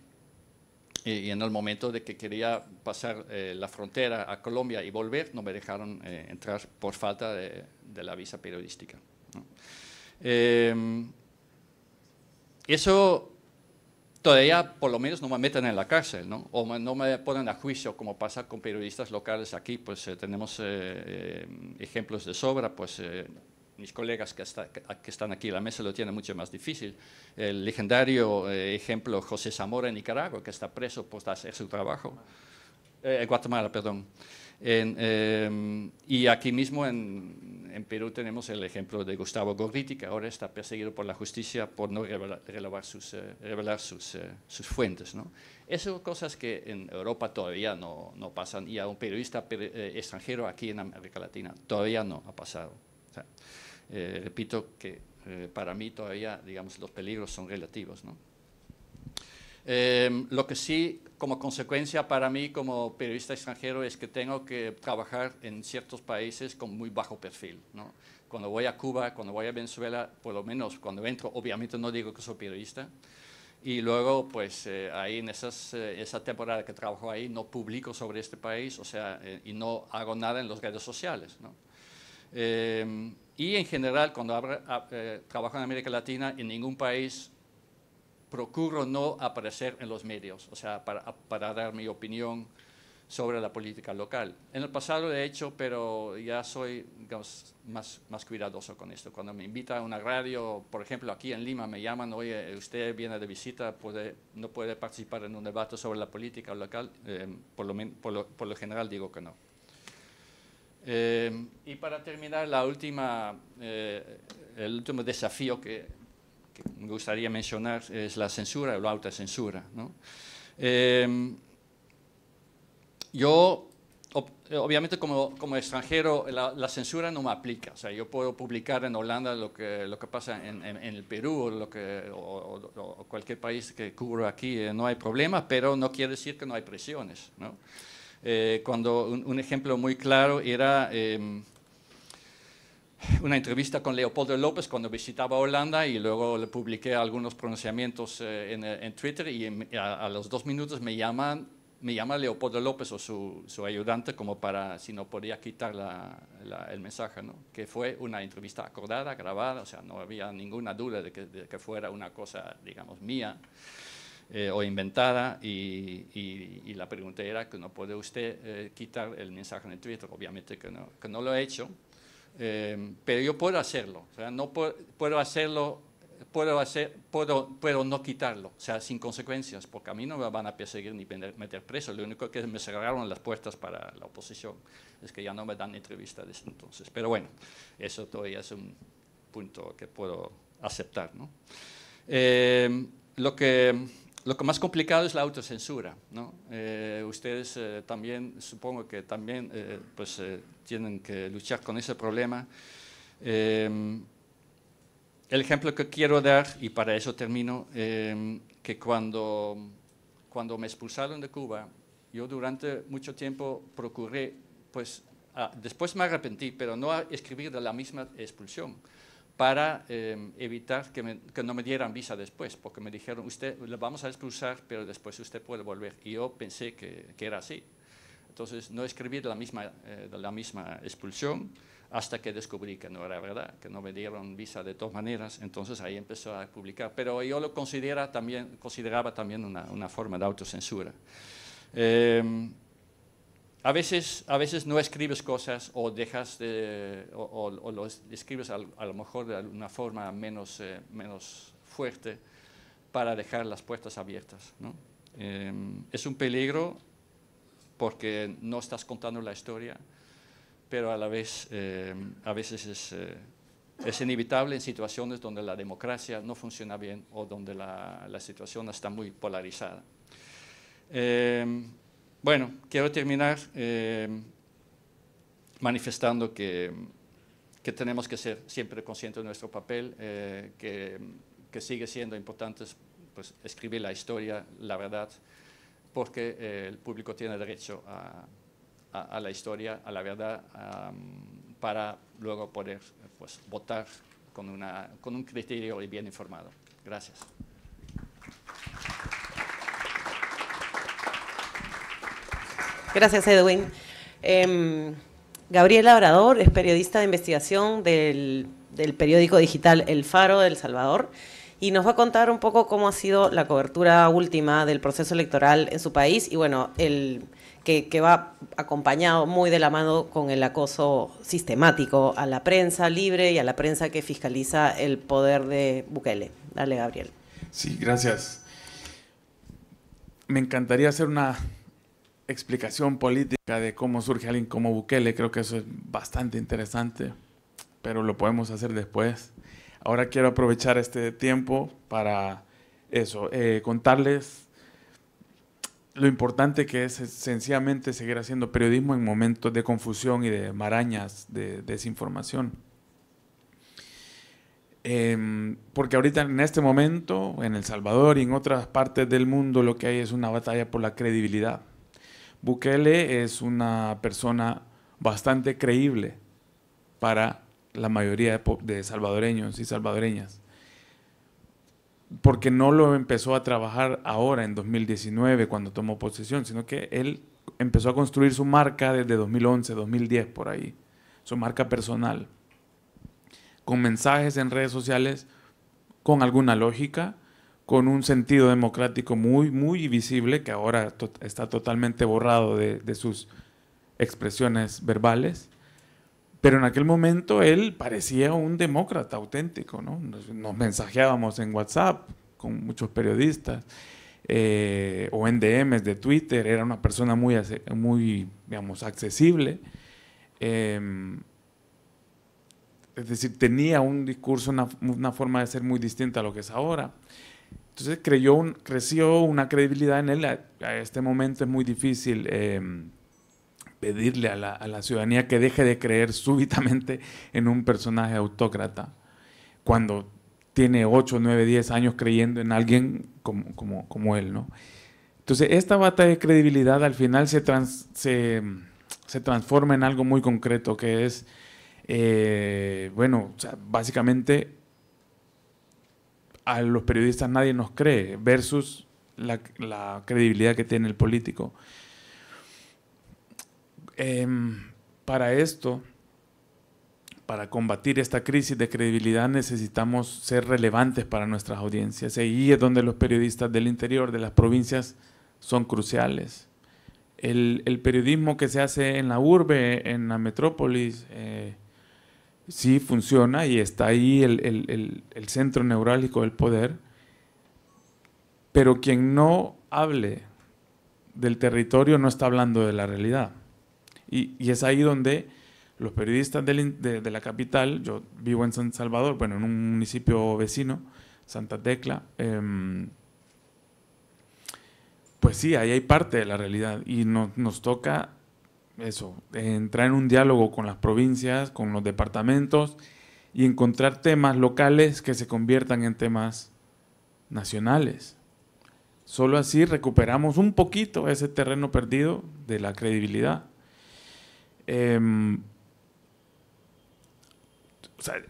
y, en el momento de que quería pasar eh, la frontera a Colombia y volver, no me dejaron entrar por falta de, la visa periodística. Em, eso todavía por lo menos no me meten en la cárcel, ¿no? O no me ponen a juicio, como pasa con periodistas locales aquí, pues eh, tenemos eh, em, ejemplos de sobra, pues eh, mis colegas que, que, están aquí en la mesa lo tienen mucho más difícil. El legendario ejemplo José Zamora en Nicaragua, que está preso por pues, hacer su trabajo, en Guatemala, perdón. Em, y aquí mismo en, Perú tenemos el ejemplo de Gustavo Gorriti, que ahora está perseguido por la justicia por no eh, revelar, sus, revelar eh, sus, fuentes. ¿no? Esas son cosas que en Europa todavía no, pasan y a un periodista eh, extranjero aquí en América Latina todavía no ha pasado. repito que para mí todavía, digamos, los peligros son relativos. Em, lo que sí, como consecuencia para mí como periodista extranjero, es que tengo que trabajar en ciertos países con muy bajo perfil. Cuando voy a Cuba, cuando voy a Venezuela, por lo menos cuando entro, obviamente no digo que soy periodista. Y luego, pues eh, ahí en esas, eh, esa temporada que trabajo ahí, no publico sobre este país, o sea, eh, y no hago nada en las redes sociales. Em, y en general, cuando trabajo en América Latina, en ningún país procuro no aparecer en los medios, o sea, para, dar mi opinión sobre la política local. En el pasado lo he hecho, pero ya soy más, cuidadoso con esto. Cuando me invita a una radio, por ejemplo, aquí en Lima me llaman, oye, usted viene de visita, puede, no puede participar en un debate sobre la política local, em, por, lo, general digo que no. Em, y para terminar, la última, eh, el último desafío que que me gustaría mencionar es la censura o la autocensura. ¿no? Em, yo, obviamente como, como extranjero, la, censura no me aplica. O sea, yo puedo publicar en Holanda lo que, lo que pasa en, el Perú o, lo que, o, cualquier país que cubro aquí, eh, no hay problema, pero no quiere decir que no hay presiones. ¿no? Eh, cuando un, un, ejemplo muy claro era em, una entrevista con Leopoldo López cuando visitaba Holanda y luego le publiqué algunos pronunciamientos eh, en, eh, en, Twitter y a, los dos minutos me llaman me llama Leopoldo López o su, su ayudante como para si no podía quitar la, el mensaje, ¿no? que fue una entrevista acordada, grabada, o sea, no había ninguna duda de que, que fuera una cosa, digamos, mía. Eh, o inventada y, y, la pregunta era que no puede usted quitar el mensaje en Twitter, obviamente que no, que no lo he hecho, eh, pero yo puedo hacerlo, o sea, no puedo, hacerlo, puedo hacer, puedo, puedo no quitarlo, o sea, sin consecuencias, porque a mí no me van a perseguir ni meter preso, lo único que me cerraron las puertas para la oposición es que ya no me dan entrevistas desde entonces, pero bueno, eso todavía es un punto que puedo aceptar, ¿no? Eh, lo que lo que más complicado es la autocensura. Eh, ustedes eh, también, supongo que también eh, pues, tienen que luchar con ese problema. el ejemplo que quiero dar, y para eso termino, que cuando, cuando me expulsaron de Cuba, yo durante mucho tiempo procuré, pues, después me arrepentí, pero no a escribir de la misma expulsión, para em, evitar que, no me dieran visa después, porque me dijeron, usted lo vamos a expulsar, pero después usted puede volver. Y yo pensé que, era así. Entonces no escribí la, misma, eh, la misma expulsión hasta que descubrí que no era verdad, que no me dieron visa de todas maneras. Entonces ahí empezó a publicar. Pero yo lo considera también, consideraba también una, una forma de autocensura. Em, a veces, a veces no escribes cosas o dejas de, o, lo escribes a, lo mejor de una forma menos, eh, menos fuerte para dejar las puertas abiertas. Em, es un peligro porque no estás contando la historia, pero a la vez em, a veces es, eh, es, inevitable en situaciones donde la democracia no funciona bien o donde la, la situación está muy polarizada. Em, bueno, quiero terminar eh, manifestando que, tenemos que ser siempre conscientes de nuestro papel, eh, que, sigue siendo importante pues, escribir la historia, la verdad, porque eh, el público tiene derecho a, la historia, a la verdad, para luego poder pues, votar con, una, con un criterio bien informado. Gracias. Gracias, Edwin. Em, Gabriel Labrador es periodista de investigación del, del periódico digital El Faro del El Salvador y nos va a contar un poco cómo ha sido la cobertura última del proceso electoral en su país y bueno, el que, que, va acompañado muy de la mano con el acoso sistemático a la prensa libre y a la prensa que fiscaliza el poder de Bukele. Dale, Gabriel. Sí, gracias. Me encantaría hacer una explicación política de cómo surge alguien como Bukele, creo que eso es bastante interesante, pero lo podemos hacer después. Ahora quiero aprovechar este tiempo para eso, eh, contarles lo importante que es sencillamente seguir haciendo periodismo en momentos de confusión y de marañas de desinformación. Em, porque ahorita en este momento, en El Salvador y en otras partes del mundo, lo que hay es una batalla por la credibilidad Bukele es una persona bastante creíble para la mayoría de salvadoreños y salvadoreñas. Porque no lo empezó a trabajar ahora, en 2019, cuando tomó posesión, sino que él empezó a construir su marca desde 2011, 2010, por ahí, su marca personal, con mensajes en redes sociales, con alguna lógica, con un sentido democrático muy, muy visible, que ahora está totalmente borrado de, sus expresiones verbales. Pero en aquel momento él parecía un demócrata auténtico, ¿no? Nos, nos mensajeábamos en WhatsApp con muchos periodistas eh, o en DMs de Twitter, era una persona muy, muy digamos, accesible. Em, es decir, tenía un discurso, una, una forma de ser muy distinta a lo que es ahora. Entonces creyó un, creció una credibilidad en él. A, este momento es muy difícil em, pedirle a la, ciudadanía que deje de creer súbitamente en un personaje autócrata cuando tiene 8, 9, 10 años creyendo en alguien como, él. ¿no? Entonces esta bata de credibilidad al final se, transforma en algo muy concreto que es, eh, bueno, o sea, básicamente a los periodistas nadie nos cree versus la, credibilidad que tiene el político. Em, para esto, para combatir esta crisis de credibilidad necesitamos ser relevantes para nuestras audiencias. Ahí es donde los periodistas del interior, de las provincias, son cruciales. El, periodismo que se hace en la urbe, en la metrópolis, eh, sí funciona y está ahí el, centro neurálgico del poder, pero quien no hable del territorio no está hablando de la realidad. Y, es ahí donde los periodistas de, la capital, yo vivo en San Salvador, bueno, en un municipio vecino, Santa Tecla, em, pues sí, ahí hay parte de la realidad y no, nos toca eso, entrar en un diálogo con las provincias, con los departamentos y encontrar temas locales que se conviertan en temas nacionales. Solo así recuperamos un poquito ese terreno perdido de la credibilidad. Em,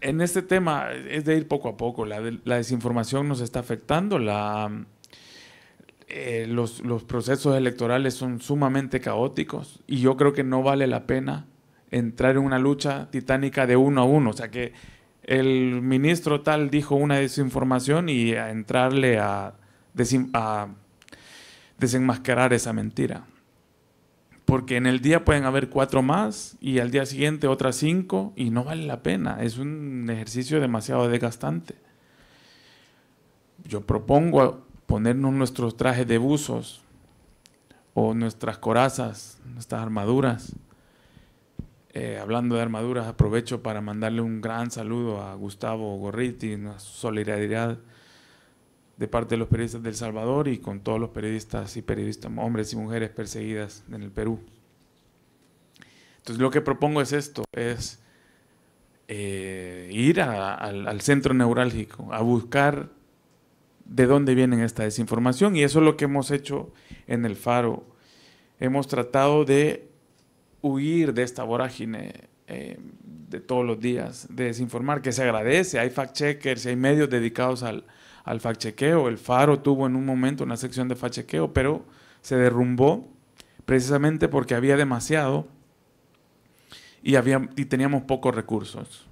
en este tema es de ir poco a poco. La, la desinformación nos está afectando, la, eh, los, procesos electorales son sumamente caóticos y yo creo que no vale la pena entrar en una lucha titánica de uno a uno. O sea, que el ministro tal dijo una desinformación y a entrarle a, a desenmascarar esa mentira. Porque en el día pueden haber cuatro más y al día siguiente otras cinco y no vale la pena. Es un ejercicio demasiado desgastante. Yo propongo ponernos nuestros trajes de buzos o nuestras corazas, nuestras armaduras. Eh, hablando de armaduras, aprovecho para mandarle un gran saludo a Gustavo Gorriti, una solidaridad de parte de los periodistas del Salvador y con todos los periodistas y periodistas, hombres y mujeres perseguidas en el Perú. Entonces lo que propongo es esto, es eh, ir al centro neurálgico, a buscar de dónde viene esta desinformación y eso es lo que hemos hecho en el faro. Hemos tratado de huir de esta vorágine eh, de todos los días, de desinformar, que se agradece, hay fact-checkers, hay medios dedicados al, fact-chequeo, el faro tuvo en un momento una sección de fact-chequeo, pero se derrumbó precisamente porque había demasiado y, había, y teníamos pocos recursos.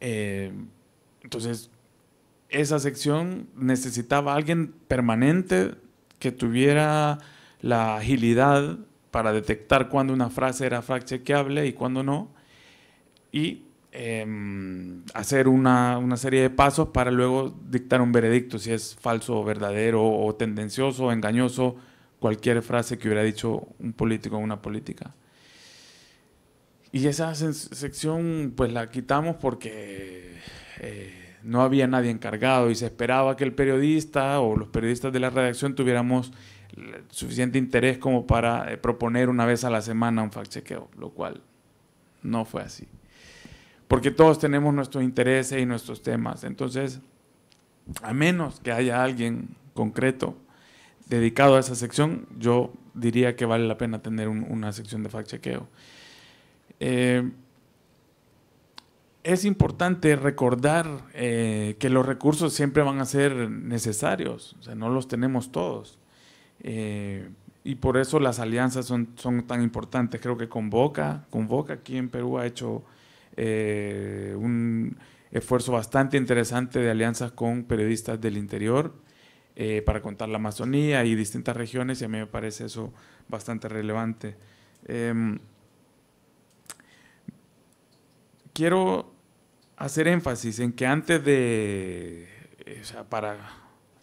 Eh, entonces, esa sección necesitaba alguien permanente que tuviera la agilidad para detectar cuando una frase era fact chequeable y cuando no, y em, hacer una, serie de pasos para luego dictar un veredicto, si es falso o verdadero, o tendencioso o engañoso, cualquier frase que hubiera dicho un político o una política. Y esa sección pues la quitamos porque... Eh, no había nadie encargado y se esperaba que el periodista o los periodistas de la redacción tuviéramos suficiente interés como para eh, proponer una vez a la semana un fact-chequeo, lo cual no fue así. Porque todos tenemos nuestros intereses y nuestros temas. Entonces, a menos que haya alguien concreto dedicado a esa sección, yo diría que vale la pena tener una sección de fact-chequeo. Eh, es importante recordar eh, que los recursos siempre van a ser necesarios, o sea, no los tenemos todos. Eh, y por eso las alianzas son, son tan importantes. Creo que Convoca, Convoca aquí en Perú ha hecho eh, un esfuerzo bastante interesante de alianzas con periodistas del interior para contar la Amazonía y distintas regiones, y a mí me parece eso bastante relevante. Em, quiero hacer énfasis en que antes de, eh, o sea, para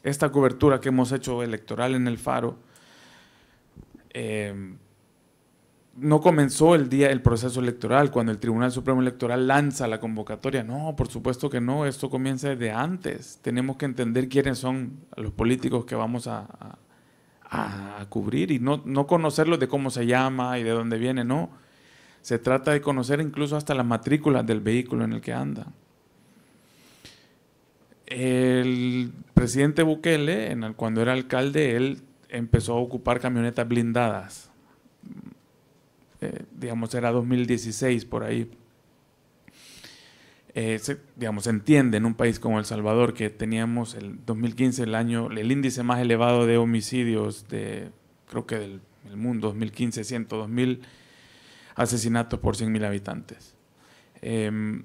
esta cobertura que hemos hecho electoral en el Faro, em, no comenzó el día el proceso electoral cuando el Tribunal Supremo Electoral lanza la convocatoria. No, por supuesto que no. Esto comienza desde antes. Tenemos que entender quiénes son los políticos que vamos a, cubrir y no, no conocerlos de cómo se llama y de dónde viene, no se trata de conocer incluso hasta las matrículas del vehículo en el que anda. El presidente Bukele, cuando era alcalde, él empezó a ocupar camionetas blindadas. Eh, digamos, era 2016 por ahí. Eh, se, digamos, se entiende en un país como El Salvador que teníamos el 2015 el año, el índice más elevado de homicidios de, creo que del mundo, 2015, 100 mil Asesinato por 100.000 habitantes. Em,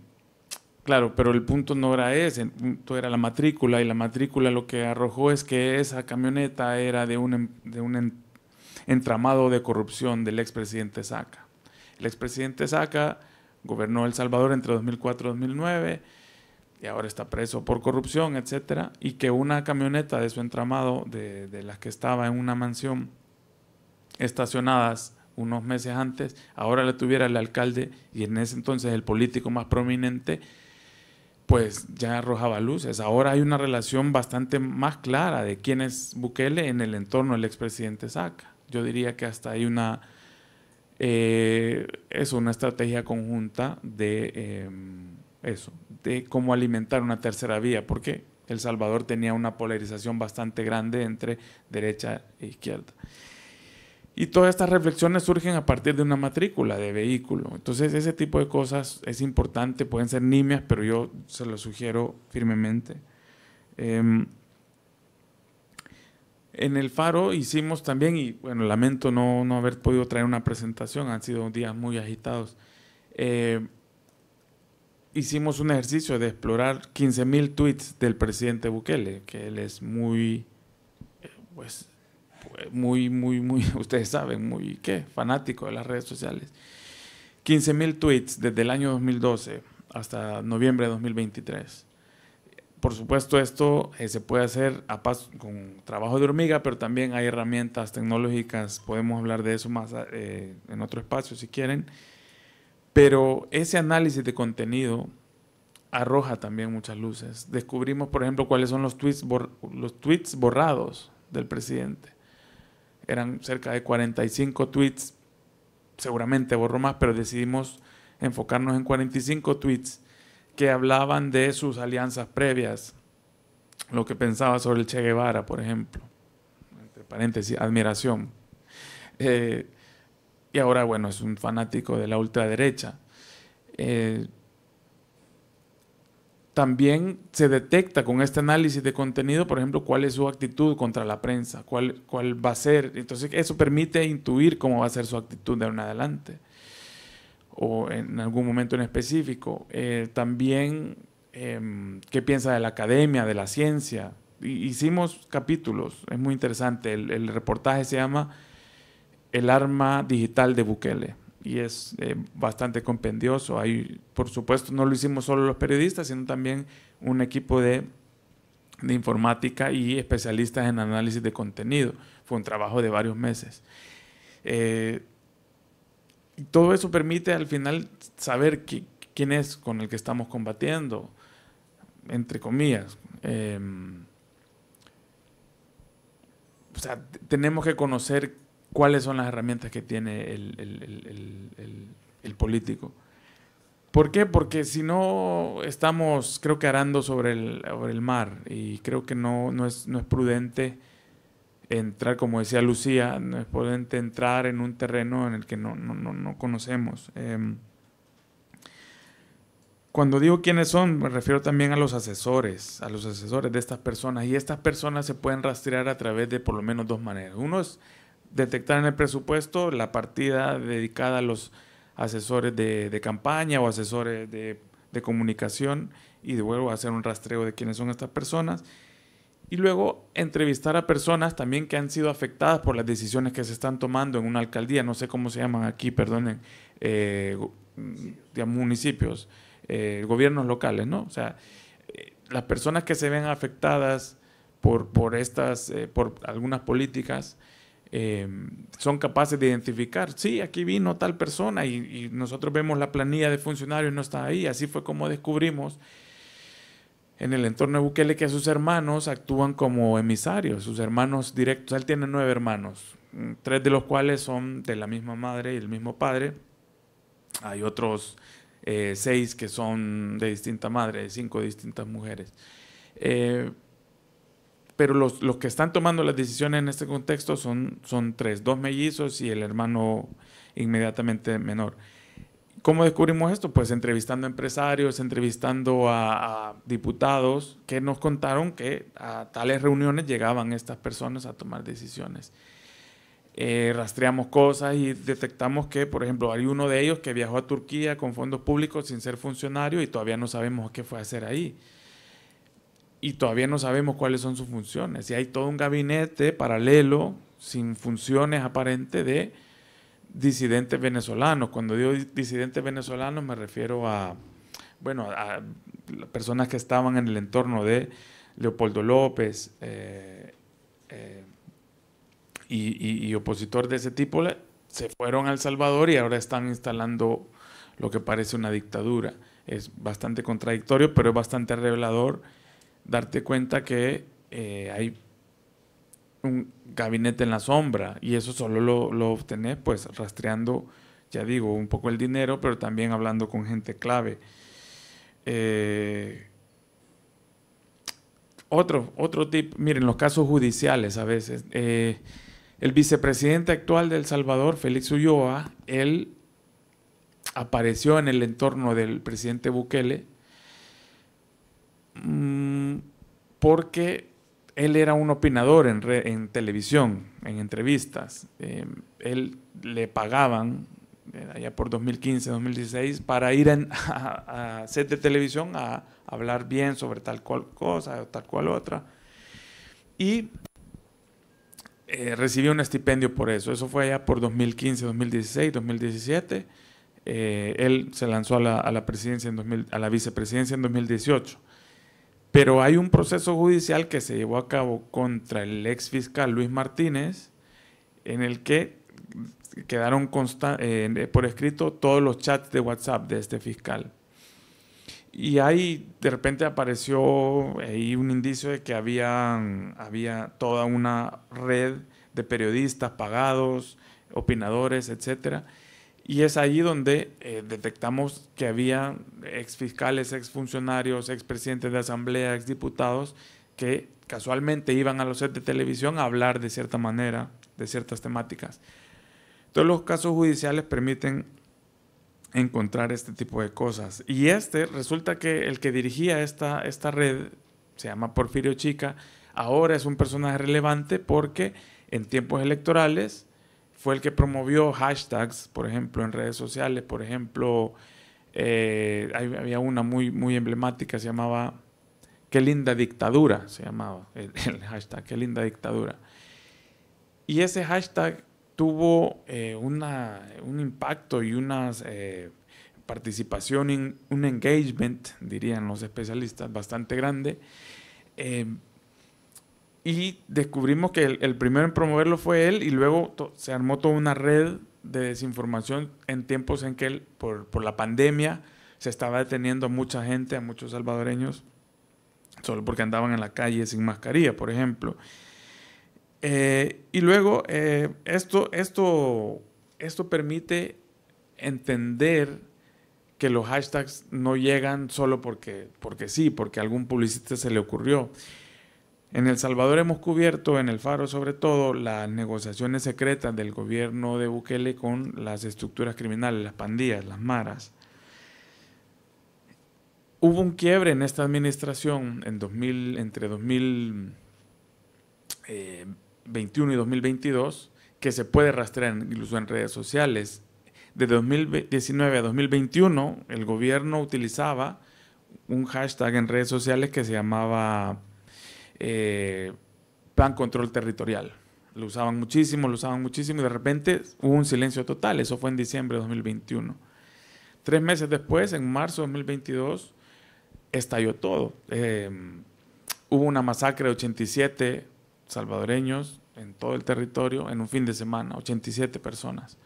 claro, pero el punto no era ese, el punto era la matrícula y la matrícula lo que arrojó es que esa camioneta era de un, em, un entramado de corrupción del expresidente Saca. El expresidente Saca gobernó El Salvador entre 2004 y 2009 y ahora está preso por corrupción, etcétera, y que una camioneta de su entramado, de, de las que estaba en una mansión estacionadas unos meses antes, ahora la tuviera el alcalde y en ese entonces el político más prominente, pues ya arrojaba luces. Ahora hay una relación bastante más clara de quién es Bukele en el entorno del expresidente Saca. Yo diría que hasta hay una, eh, una estrategia conjunta de eh, eso, de cómo alimentar una tercera vía, porque El Salvador tenía una polarización bastante grande entre derecha e izquierda. Y todas estas reflexiones surgen a partir de una matrícula de vehículo. Entonces, ese tipo de cosas es importante, pueden ser nimias, pero yo se lo sugiero firmemente. Em, en el Faro hicimos también, y bueno, lamento no, no, haber podido traer una presentación, han sido días muy agitados. Eh, hicimos un ejercicio de explorar 15.000 tweets del presidente Bukele, que él es muy, eh, pues, muy, muy, muy, *laughs* ustedes saben, muy, ¿qué? Fanático de las redes sociales. 15.000 tweets desde el año 2012 hasta noviembre de 2023. Por supuesto, esto eh, se puede hacer a paso, con trabajo de hormiga, pero también hay herramientas tecnológicas. Podemos hablar de eso más eh, en otro espacio si quieren. Pero ese análisis de contenido arroja también muchas luces. Descubrimos, por ejemplo, cuáles son los tweets, los tweets borrados del presidente eran cerca de 45 tweets, seguramente borro más, pero decidimos enfocarnos en 45 tweets que hablaban de sus alianzas previas, lo que pensaba sobre el Che Guevara, por ejemplo, entre paréntesis, admiración. Eh, y ahora, bueno, es un fanático de la ultraderecha. Eh, también se detecta con este análisis de contenido, por ejemplo, cuál es su actitud contra la prensa, cuál, va a ser. Entonces, eso permite intuir cómo va a ser su actitud de ahora en adelante o en algún momento en específico. Eh, también, em, ¿qué piensa de la academia, de la ciencia? Hicimos capítulos, es muy interesante. el reportaje se llama El arma digital de Bukele y es eh, bastante compendioso. Hay, por supuesto, no lo hicimos solo los periodistas, sino también un equipo de, de informática y especialistas en análisis de contenido. Fue un trabajo de varios meses. Eh, todo eso permite al final saber quién es con el que estamos combatiendo, entre comillas. Em, o sea, tenemos que conocer cuáles son las herramientas que tiene el, político. ¿Por qué? Porque si no estamos, creo que arando sobre el, sobre el mar y creo que no, no, es, no es prudente entrar, como decía Lucía, no es prudente entrar en un terreno en el que no, no, no, no conocemos. Em, cuando digo quiénes son, me refiero también a los asesores, a los asesores de estas personas. Y estas personas se pueden rastrear a través de por lo menos dos maneras. Uno es detectar en el presupuesto la partida dedicada a los asesores de, campaña o asesores de, comunicación y de vuelvo hacer un rastreo de quiénes son estas personas. Y luego entrevistar a personas también que han sido afectadas por las decisiones que se están tomando en una alcaldía, no sé cómo se llaman aquí, perdonen, eh, municipios, eh, gobiernos locales, ¿no? O sea, eh, las personas que se ven afectadas por, por estas, por algunas políticas, Em, son capaces de identificar, sí, aquí vino tal persona y, nosotros vemos la planilla de funcionarios no está ahí. Así fue como descubrimos en el entorno de Bukele que sus hermanos actúan como emisarios, sus hermanos directos. Él tiene nueve hermanos, mm, tres de los cuales son de la misma madre y el mismo padre. Hay otros eh, seis que son de distinta madre, cinco distintas mujeres. Eh, pero los, que están tomando las decisiones en este contexto son, tres, dos mellizos y el hermano inmediatamente menor. ¿Cómo descubrimos esto? Pues entrevistando a empresarios, entrevistando a, diputados que nos contaron que a tales reuniones llegaban estas personas a tomar decisiones. Eh, rastreamos cosas y detectamos que, por ejemplo, hay uno de ellos que viajó a Turquía con fondos públicos sin ser funcionario y todavía no sabemos qué fue a hacer ahí y todavía no sabemos cuáles son sus funciones. Y hay todo un gabinete paralelo, sin funciones aparentes, de disidentes venezolanos. Cuando digo disidentes venezolanos me refiero a, bueno, a personas que estaban en el entorno de Leopoldo López eh, eh, y, y opositor de ese tipo, se fueron a El Salvador y ahora están instalando lo que parece una dictadura. Es bastante contradictorio, pero es bastante revelador darte cuenta que eh, hay un gabinete en la sombra y eso solo lo, lo obtenés pues rastreando, ya digo, un poco el dinero, pero también hablando con gente clave. Eh, otro, otro tip, miren, los casos judiciales a veces. Eh, el vicepresidente actual de El Salvador, Félix Ulloa, él apareció en el entorno del presidente Bukele Mm, porque él era un opinador en, televisión, en entrevistas. Em, él le pagaban eh, allá por 2015, 2016, para ir *laughs* a, set de televisión a, hablar bien sobre tal cual cosa, o tal cual otra. Y eh, recibió un estipendio por eso. Eso fue allá por 2015, 2016, 2017. él se lanzó a la, presidencia en 2000, a la vicepresidencia en 2018. Pero hay un proceso judicial que se llevó a cabo contra el ex fiscal Luis Martínez, en el que quedaron eh, por escrito todos los chats de WhatsApp de este fiscal. Y ahí de repente apareció un indicio de que había toda una red de periodistas pagados, opinadores, etcétera, y es ahí donde eh, detectamos que había exfiscales, exfuncionarios, expresidentes de asamblea, exdiputados que casualmente iban a los sets de televisión a hablar de cierta manera de ciertas temáticas. Todos los casos judiciales permiten encontrar este tipo de cosas. Y este, resulta que el que dirigía esta, esta red, se llama Porfirio Chica, ahora es un personaje relevante porque en tiempos electorales fue el que promovió hashtags, por ejemplo, en redes sociales. Por ejemplo, eh, había una muy, muy emblemática, se llamaba Qué linda dictadura, se llamaba el, *laughs* hashtag, Qué linda dictadura. Y ese hashtag tuvo eh, un impacto y una eh, participación, un engagement, dirían los especialistas, bastante grande y descubrimos que el, primero en promoverlo fue él y luego se armó toda una red de desinformación en tiempos en que él, por, la pandemia se estaba deteniendo a mucha gente, a muchos salvadoreños, solo porque andaban en la calle sin mascarilla, por ejemplo. Eh, y luego eh, esto, esto, esto permite entender que los hashtags no llegan solo porque, porque sí, porque algún publicista se le ocurrió. En El Salvador hemos cubierto, en el Faro sobre todo, las negociaciones secretas del gobierno de Bukele con las estructuras criminales, las pandillas, las maras. Hubo un quiebre en esta administración en entre 2021 eh, y 2022 que se puede rastrear incluso en redes sociales. De 2019 a 2021 el gobierno utilizaba un hashtag en redes sociales que se llamaba eh, plan control territorial. Lo usaban muchísimo, lo usaban muchísimo y de repente hubo un silencio total. Eso fue en diciembre de 2021. Tres meses después, en marzo de 2022, estalló todo. Eh, hubo una masacre de 87 salvadoreños en todo el territorio en un fin de semana, 87 personas.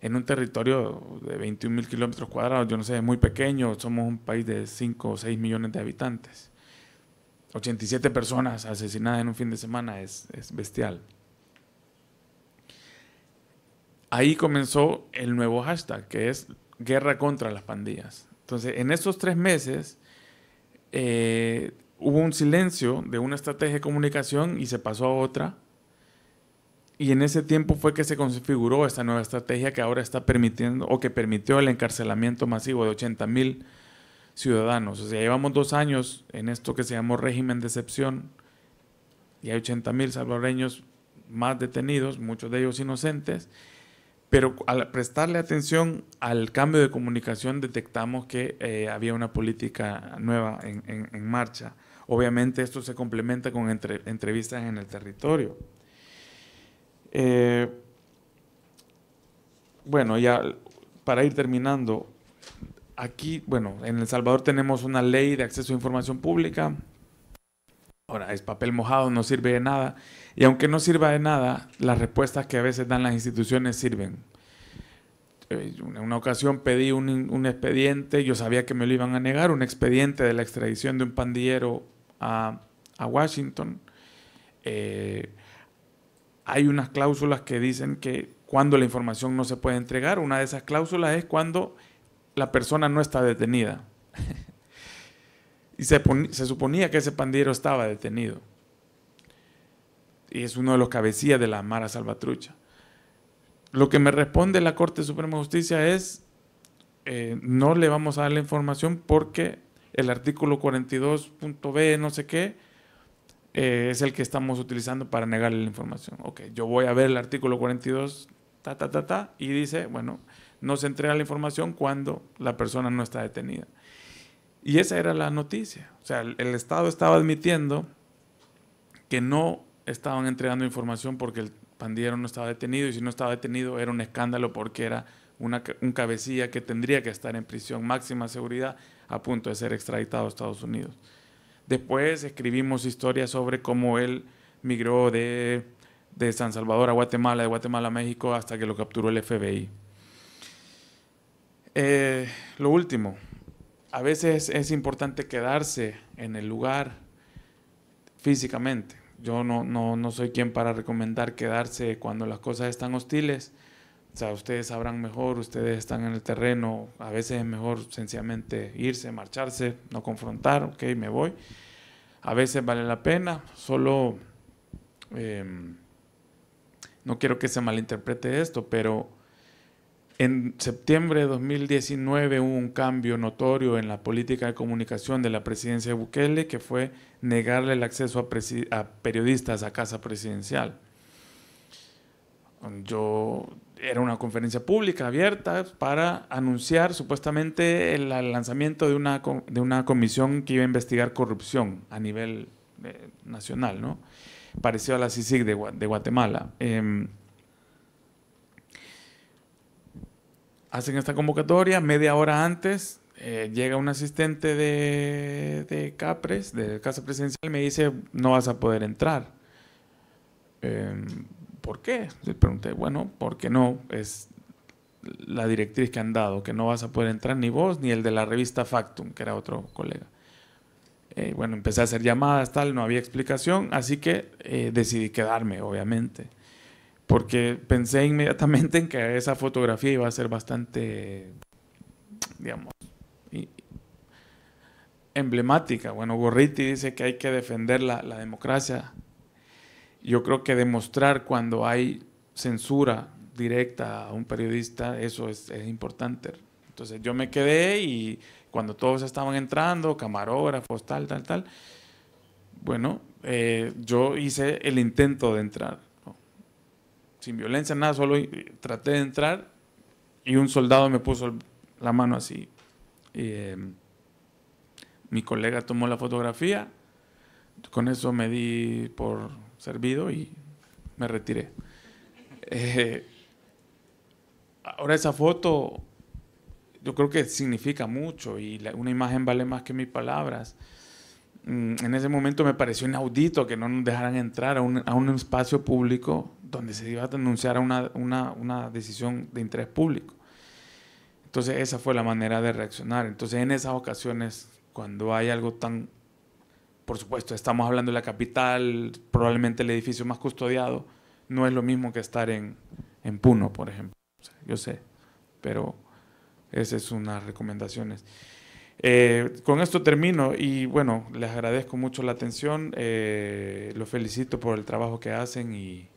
En un territorio de 21 mil kilómetros cuadrados, yo no sé, es muy pequeño, somos un país de 5 o 6 millones de habitantes. 87 personas asesinadas en un fin de semana es, bestial. Ahí comenzó el nuevo hashtag, que es guerra contra las pandillas. Entonces, en esos tres meses eh, hubo un silencio de una estrategia de comunicación y se pasó a otra. Y en ese tiempo fue que se configuró esta nueva estrategia que ahora está permitiendo o que permitió el encarcelamiento masivo de 80 mil ciudadanos. O sea, llevamos dos años en esto que se llamó régimen de excepción y hay 80 mil salvadoreños más detenidos, muchos de ellos inocentes, pero al prestarle atención al cambio de comunicación detectamos que eh, había una política nueva en, marcha. Obviamente esto se complementa con entrevistas en el territorio. Eh, bueno, ya para ir terminando, aquí, bueno, en El Salvador tenemos una ley de acceso a información pública. Ahora, es papel mojado, no sirve de nada. Y aunque no sirva de nada, las respuestas que a veces dan las instituciones sirven. Eh, en una ocasión pedí un, expediente, yo sabía que me lo iban a negar, un expediente de la extradición de un pandillero a, Washington. Eh, hay unas cláusulas que dicen que cuando la información no se puede entregar, una de esas cláusulas es cuando la persona no está detenida. y se, suponía que ese pandillero estaba detenido. Y es uno de los cabecillas de la Mara Salvatrucha. Lo que me responde la Corte Suprema de Justicia es, eh, no le vamos a dar la información porque el artículo 42.b, no sé qué, eh, es el que estamos utilizando para negarle la información. Ok, yo voy a ver el artículo 42, ta, ta, ta, ta, y dice, bueno, no se entrega la información cuando la persona no está detenida. Y esa era la noticia. O sea, el, Estado estaba admitiendo que no estaban entregando información porque el pandillero no estaba detenido y si no estaba detenido era un escándalo porque era un cabecilla que tendría que estar en prisión máxima seguridad a punto de ser extraditado a Estados Unidos. Después escribimos historias sobre cómo él migró de, de San Salvador a Guatemala, de Guatemala a México, hasta que lo capturó el FBI. Eh, lo último, a veces es importante quedarse en el lugar físicamente. Yo no, no, soy quien para recomendar quedarse cuando las cosas están hostiles. O sea, ustedes sabrán mejor, ustedes están en el terreno, a veces es mejor sencillamente irse, marcharse, no confrontar, ok, me voy. A veces vale la pena, solo em, no quiero que se malinterprete esto, pero en septiembre de 2019 hubo un cambio notorio en la política de comunicación de la presidencia de Bukele, que fue negarle el acceso a, periodistas a casa presidencial. Yo era una conferencia pública abierta para anunciar supuestamente el lanzamiento de una, de una comisión que iba a investigar corrupción a nivel eh, nacional, ¿no? parecido a la CICIG de, Guatemala. Em, hacen esta convocatoria, media hora antes eh, llega un asistente de, CAPRES, de Casa Presidencial, y me dice, no vas a poder entrar. Em, ¿Por qué? Le pregunté, bueno, porque no? Es la directriz que han dado, que no vas a poder entrar ni vos ni el de la revista Factum, que era otro colega. Eh, bueno, empecé a hacer llamadas, tal, no había explicación, así que eh, decidí quedarme, obviamente porque pensé inmediatamente en que esa fotografía iba a ser bastante, digamos, emblemática. Bueno, Gorriti dice que hay que defender la, democracia. Yo creo que demostrar cuando hay censura directa a un periodista, eso es, importante. Entonces yo me quedé y cuando todos estaban entrando, camarógrafos, tal, tal, tal, bueno, eh, yo hice el intento de entrar sin violencia, nada, solo traté de entrar y un soldado me puso la mano así. Em, mi colega tomó la fotografía, con eso me di por servido y me retiré. *laughs* Eh, ahora esa foto yo creo que significa mucho y una imagen vale más que mis palabras. Mm, en ese momento me pareció inaudito que no nos dejaran entrar a un, a un espacio público donde se iba a denunciar una, una, una decisión de interés público. Entonces esa fue la manera de reaccionar. Entonces en esas ocasiones, cuando hay algo tan, por supuesto, estamos hablando de la capital, probablemente el edificio más custodiado, no es lo mismo que estar en, en Puno, por ejemplo. yo sé, pero esas son las recomendaciones. Eh, con esto termino y bueno, les agradezco mucho la atención, eh, los felicito por el trabajo que hacen y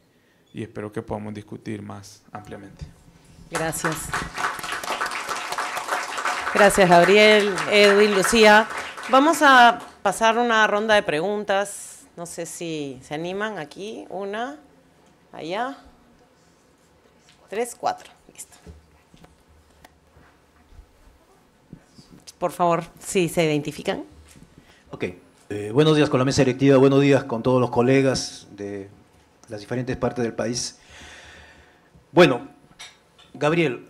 y espero que podamos discutir más ampliamente. Gracias. Gracias, Gabriel, Edwin, Lucía. Vamos a pasar una ronda de preguntas. No sé si se animan aquí, una, allá. Tres, cuatro. Listo. Por favor, si se identifican. Ok. Eh, buenos días con la mesa directiva, buenos días con todos los colegas de las diferentes partes del país. Bueno, Gabriel,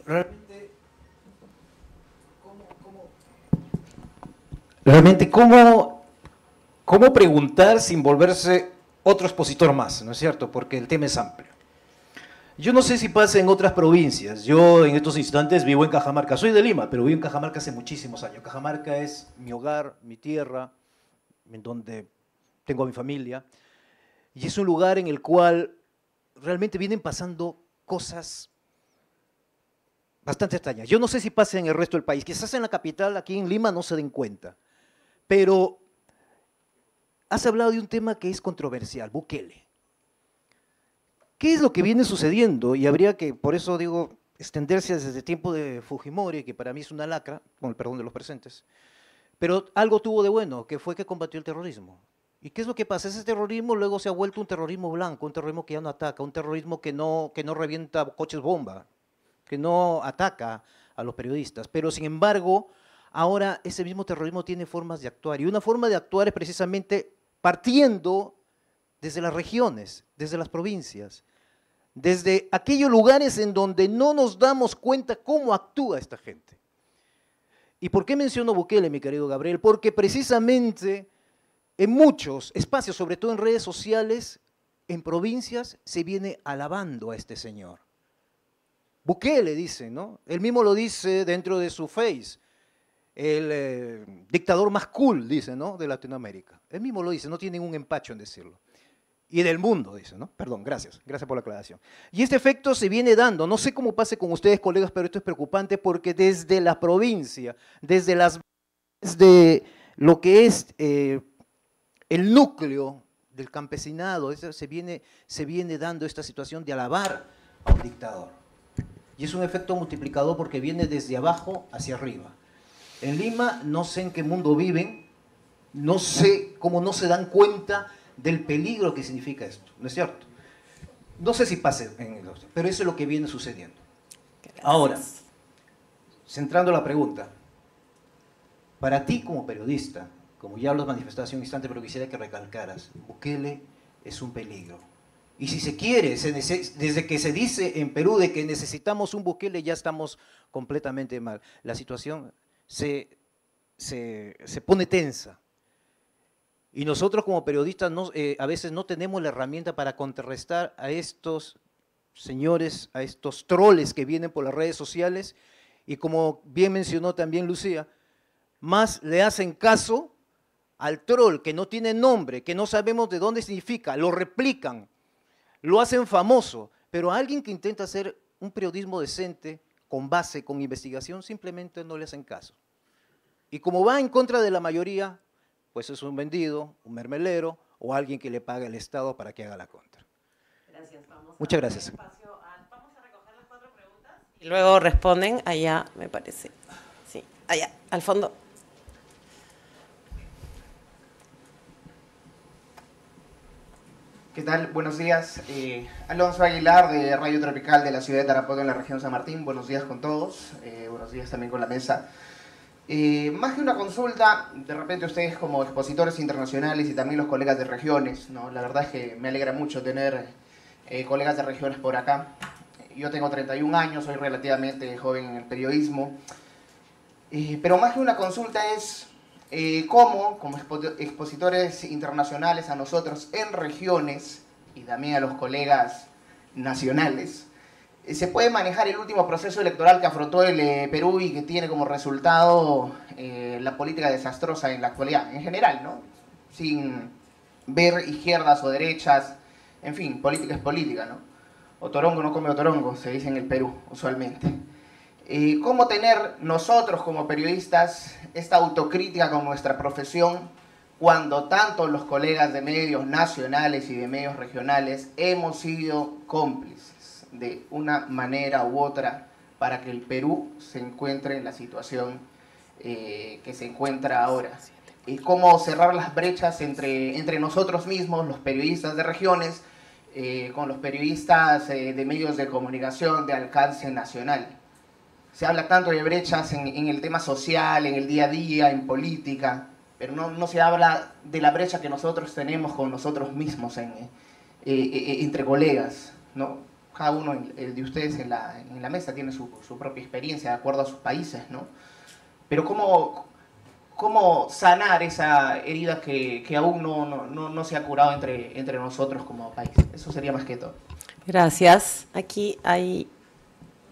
realmente, ¿cómo, cómo, preguntar sin volverse otro expositor más, ¿no es cierto? Porque el tema es amplio. Yo no sé si pasa en otras provincias. Yo en estos instantes vivo en Cajamarca. Soy de Lima, pero vivo en Cajamarca hace muchísimos años. Cajamarca es mi hogar, mi tierra, en donde tengo a mi familia. Y es un lugar en el cual realmente vienen pasando cosas bastante extrañas. Yo no sé si pasa en el resto del país, quizás en la capital, aquí en Lima, no se den cuenta. Pero has hablado de un tema que es controversial, Bukele. ¿Qué es lo que viene sucediendo? Y habría que, por eso digo, extenderse desde el tiempo de Fujimori, que para mí es una lacra, con el perdón de los presentes. Pero algo tuvo de bueno, que fue que combatió el terrorismo. ¿Y qué es lo que pasa? Ese terrorismo luego se ha vuelto un terrorismo blanco, un terrorismo que ya no ataca, un terrorismo que no, que no revienta coches bomba, que no ataca a los periodistas. Pero sin embargo, ahora ese mismo terrorismo tiene formas de actuar. Y una forma de actuar es precisamente partiendo desde las regiones, desde las provincias, desde aquellos lugares en donde no nos damos cuenta cómo actúa esta gente. ¿Y por qué menciono Bukele, mi querido Gabriel? Porque precisamente en muchos espacios, sobre todo en redes sociales, en provincias, se viene alabando a este señor. Bukele, dice, ¿no? Él mismo lo dice dentro de su face. El eh, dictador más cool, dice, ¿no? De Latinoamérica. Él mismo lo dice, no tiene ningún empacho en decirlo. Y del mundo, dice, ¿no? Perdón, gracias, gracias por la aclaración. Y este efecto se viene dando, no sé cómo pase con ustedes, colegas, pero esto es preocupante porque desde la provincia, desde las... de lo que es... Eh, el núcleo del campesinado, se, viene, dando esta situación de alabar a un dictador. Y es un efecto multiplicador porque viene desde abajo hacia arriba. En Lima no sé en qué mundo viven, no sé cómo no se dan cuenta del peligro que significa esto, ¿no es cierto? No sé si pase en el pero eso es lo que viene sucediendo. Ahora, centrando la pregunta, para ti como periodista, como ya hablo de manifestación un instante, pero quisiera que recalcaras, Bukele es un peligro. Y si se quiere, desde que se dice en Perú de que necesitamos un Bukele, ya estamos completamente mal. La situación se, pone tensa. Y nosotros como periodistas eh, a veces no tenemos la herramienta para contrarrestar a estos señores, a estos troles que vienen por las redes sociales. Y como bien mencionó también Lucía, más le hacen caso al troll que no tiene nombre, que no sabemos de dónde significa, lo replican, lo hacen famoso, pero a alguien que intenta hacer un periodismo decente, con base, con investigación, simplemente no le hacen caso. Y como va en contra de la mayoría, pues es un vendido, un mermelero o alguien que le paga el Estado para que haga la contra. Gracias, Muchas gracias. vamos a recoger las cuatro preguntas y luego responden allá, me parece. Sí, allá, al fondo. ¿Qué tal? Buenos días. Eh, Alonso Aguilar, de Radio Tropical de la ciudad de Tarapoto, en la región San Martín. Buenos días con todos. Eh, buenos días también con la mesa. Eh, más que una consulta, de repente ustedes como expositores internacionales y también los colegas de regiones, ¿no? la verdad es que me alegra mucho tener colegas de regiones por acá. Yo tengo 31 años, soy relativamente joven en el periodismo, pero más que una consulta es eh, cómo como expositores internacionales a nosotros en regiones y también a los colegas nacionales, eh, se puede manejar el último proceso electoral que afrontó el eh, Perú y que tiene como resultado eh, la política desastrosa en la actualidad, en general, ¿no? Sin ver izquierdas o derechas, en fin, política es política, ¿no? Otorongo no come otorongo, se dice en el Perú usualmente cómo tener nosotros como periodistas esta autocrítica con nuestra profesión cuando tanto los colegas de medios nacionales y de medios regionales hemos sido cómplices de una manera u otra para que el Perú se encuentre en la situación eh, que se encuentra ahora. Y cómo cerrar las brechas entre, entre nosotros mismos, los periodistas de regiones, eh, con los periodistas eh, de medios de comunicación de alcance nacional. Se habla tanto de brechas en, el tema social, en el día a día, en política, pero no, no, se habla de la brecha que nosotros tenemos con nosotros mismos en, eh, eh, entre colegas, ¿no? Cada uno de ustedes en la, mesa tiene su, su, propia experiencia de acuerdo a sus países, ¿no? Pero ¿cómo, cómo sanar esa herida que, que aún no, no, no, se ha curado entre, entre nosotros como país? Eso sería más que todo. Gracias. Aquí hay,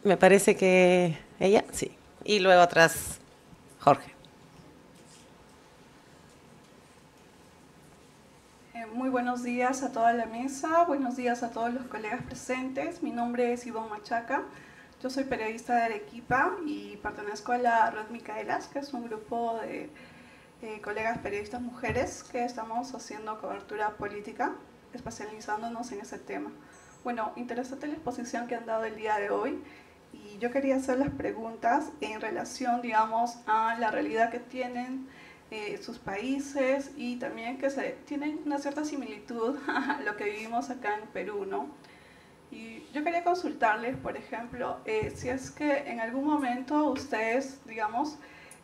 me parece que ¿Ella? Sí. Y luego atrás, Jorge. Eh, muy buenos días a toda la mesa, buenos días a todos los colegas presentes. Mi nombre es Ivonne Machaca, yo soy periodista de Arequipa y pertenezco a la Red Micaelas, que es un grupo de eh, colegas periodistas mujeres que estamos haciendo cobertura política, especializándonos en ese tema. Bueno, interesante la exposición que han dado el día de hoy y yo quería hacer las preguntas en relación, digamos, a la realidad que tienen eh, sus países y también que se, tienen una cierta similitud *laughs* a lo que vivimos acá en Perú, ¿no? Y yo quería consultarles, por ejemplo, eh, si es que en algún momento ustedes, digamos,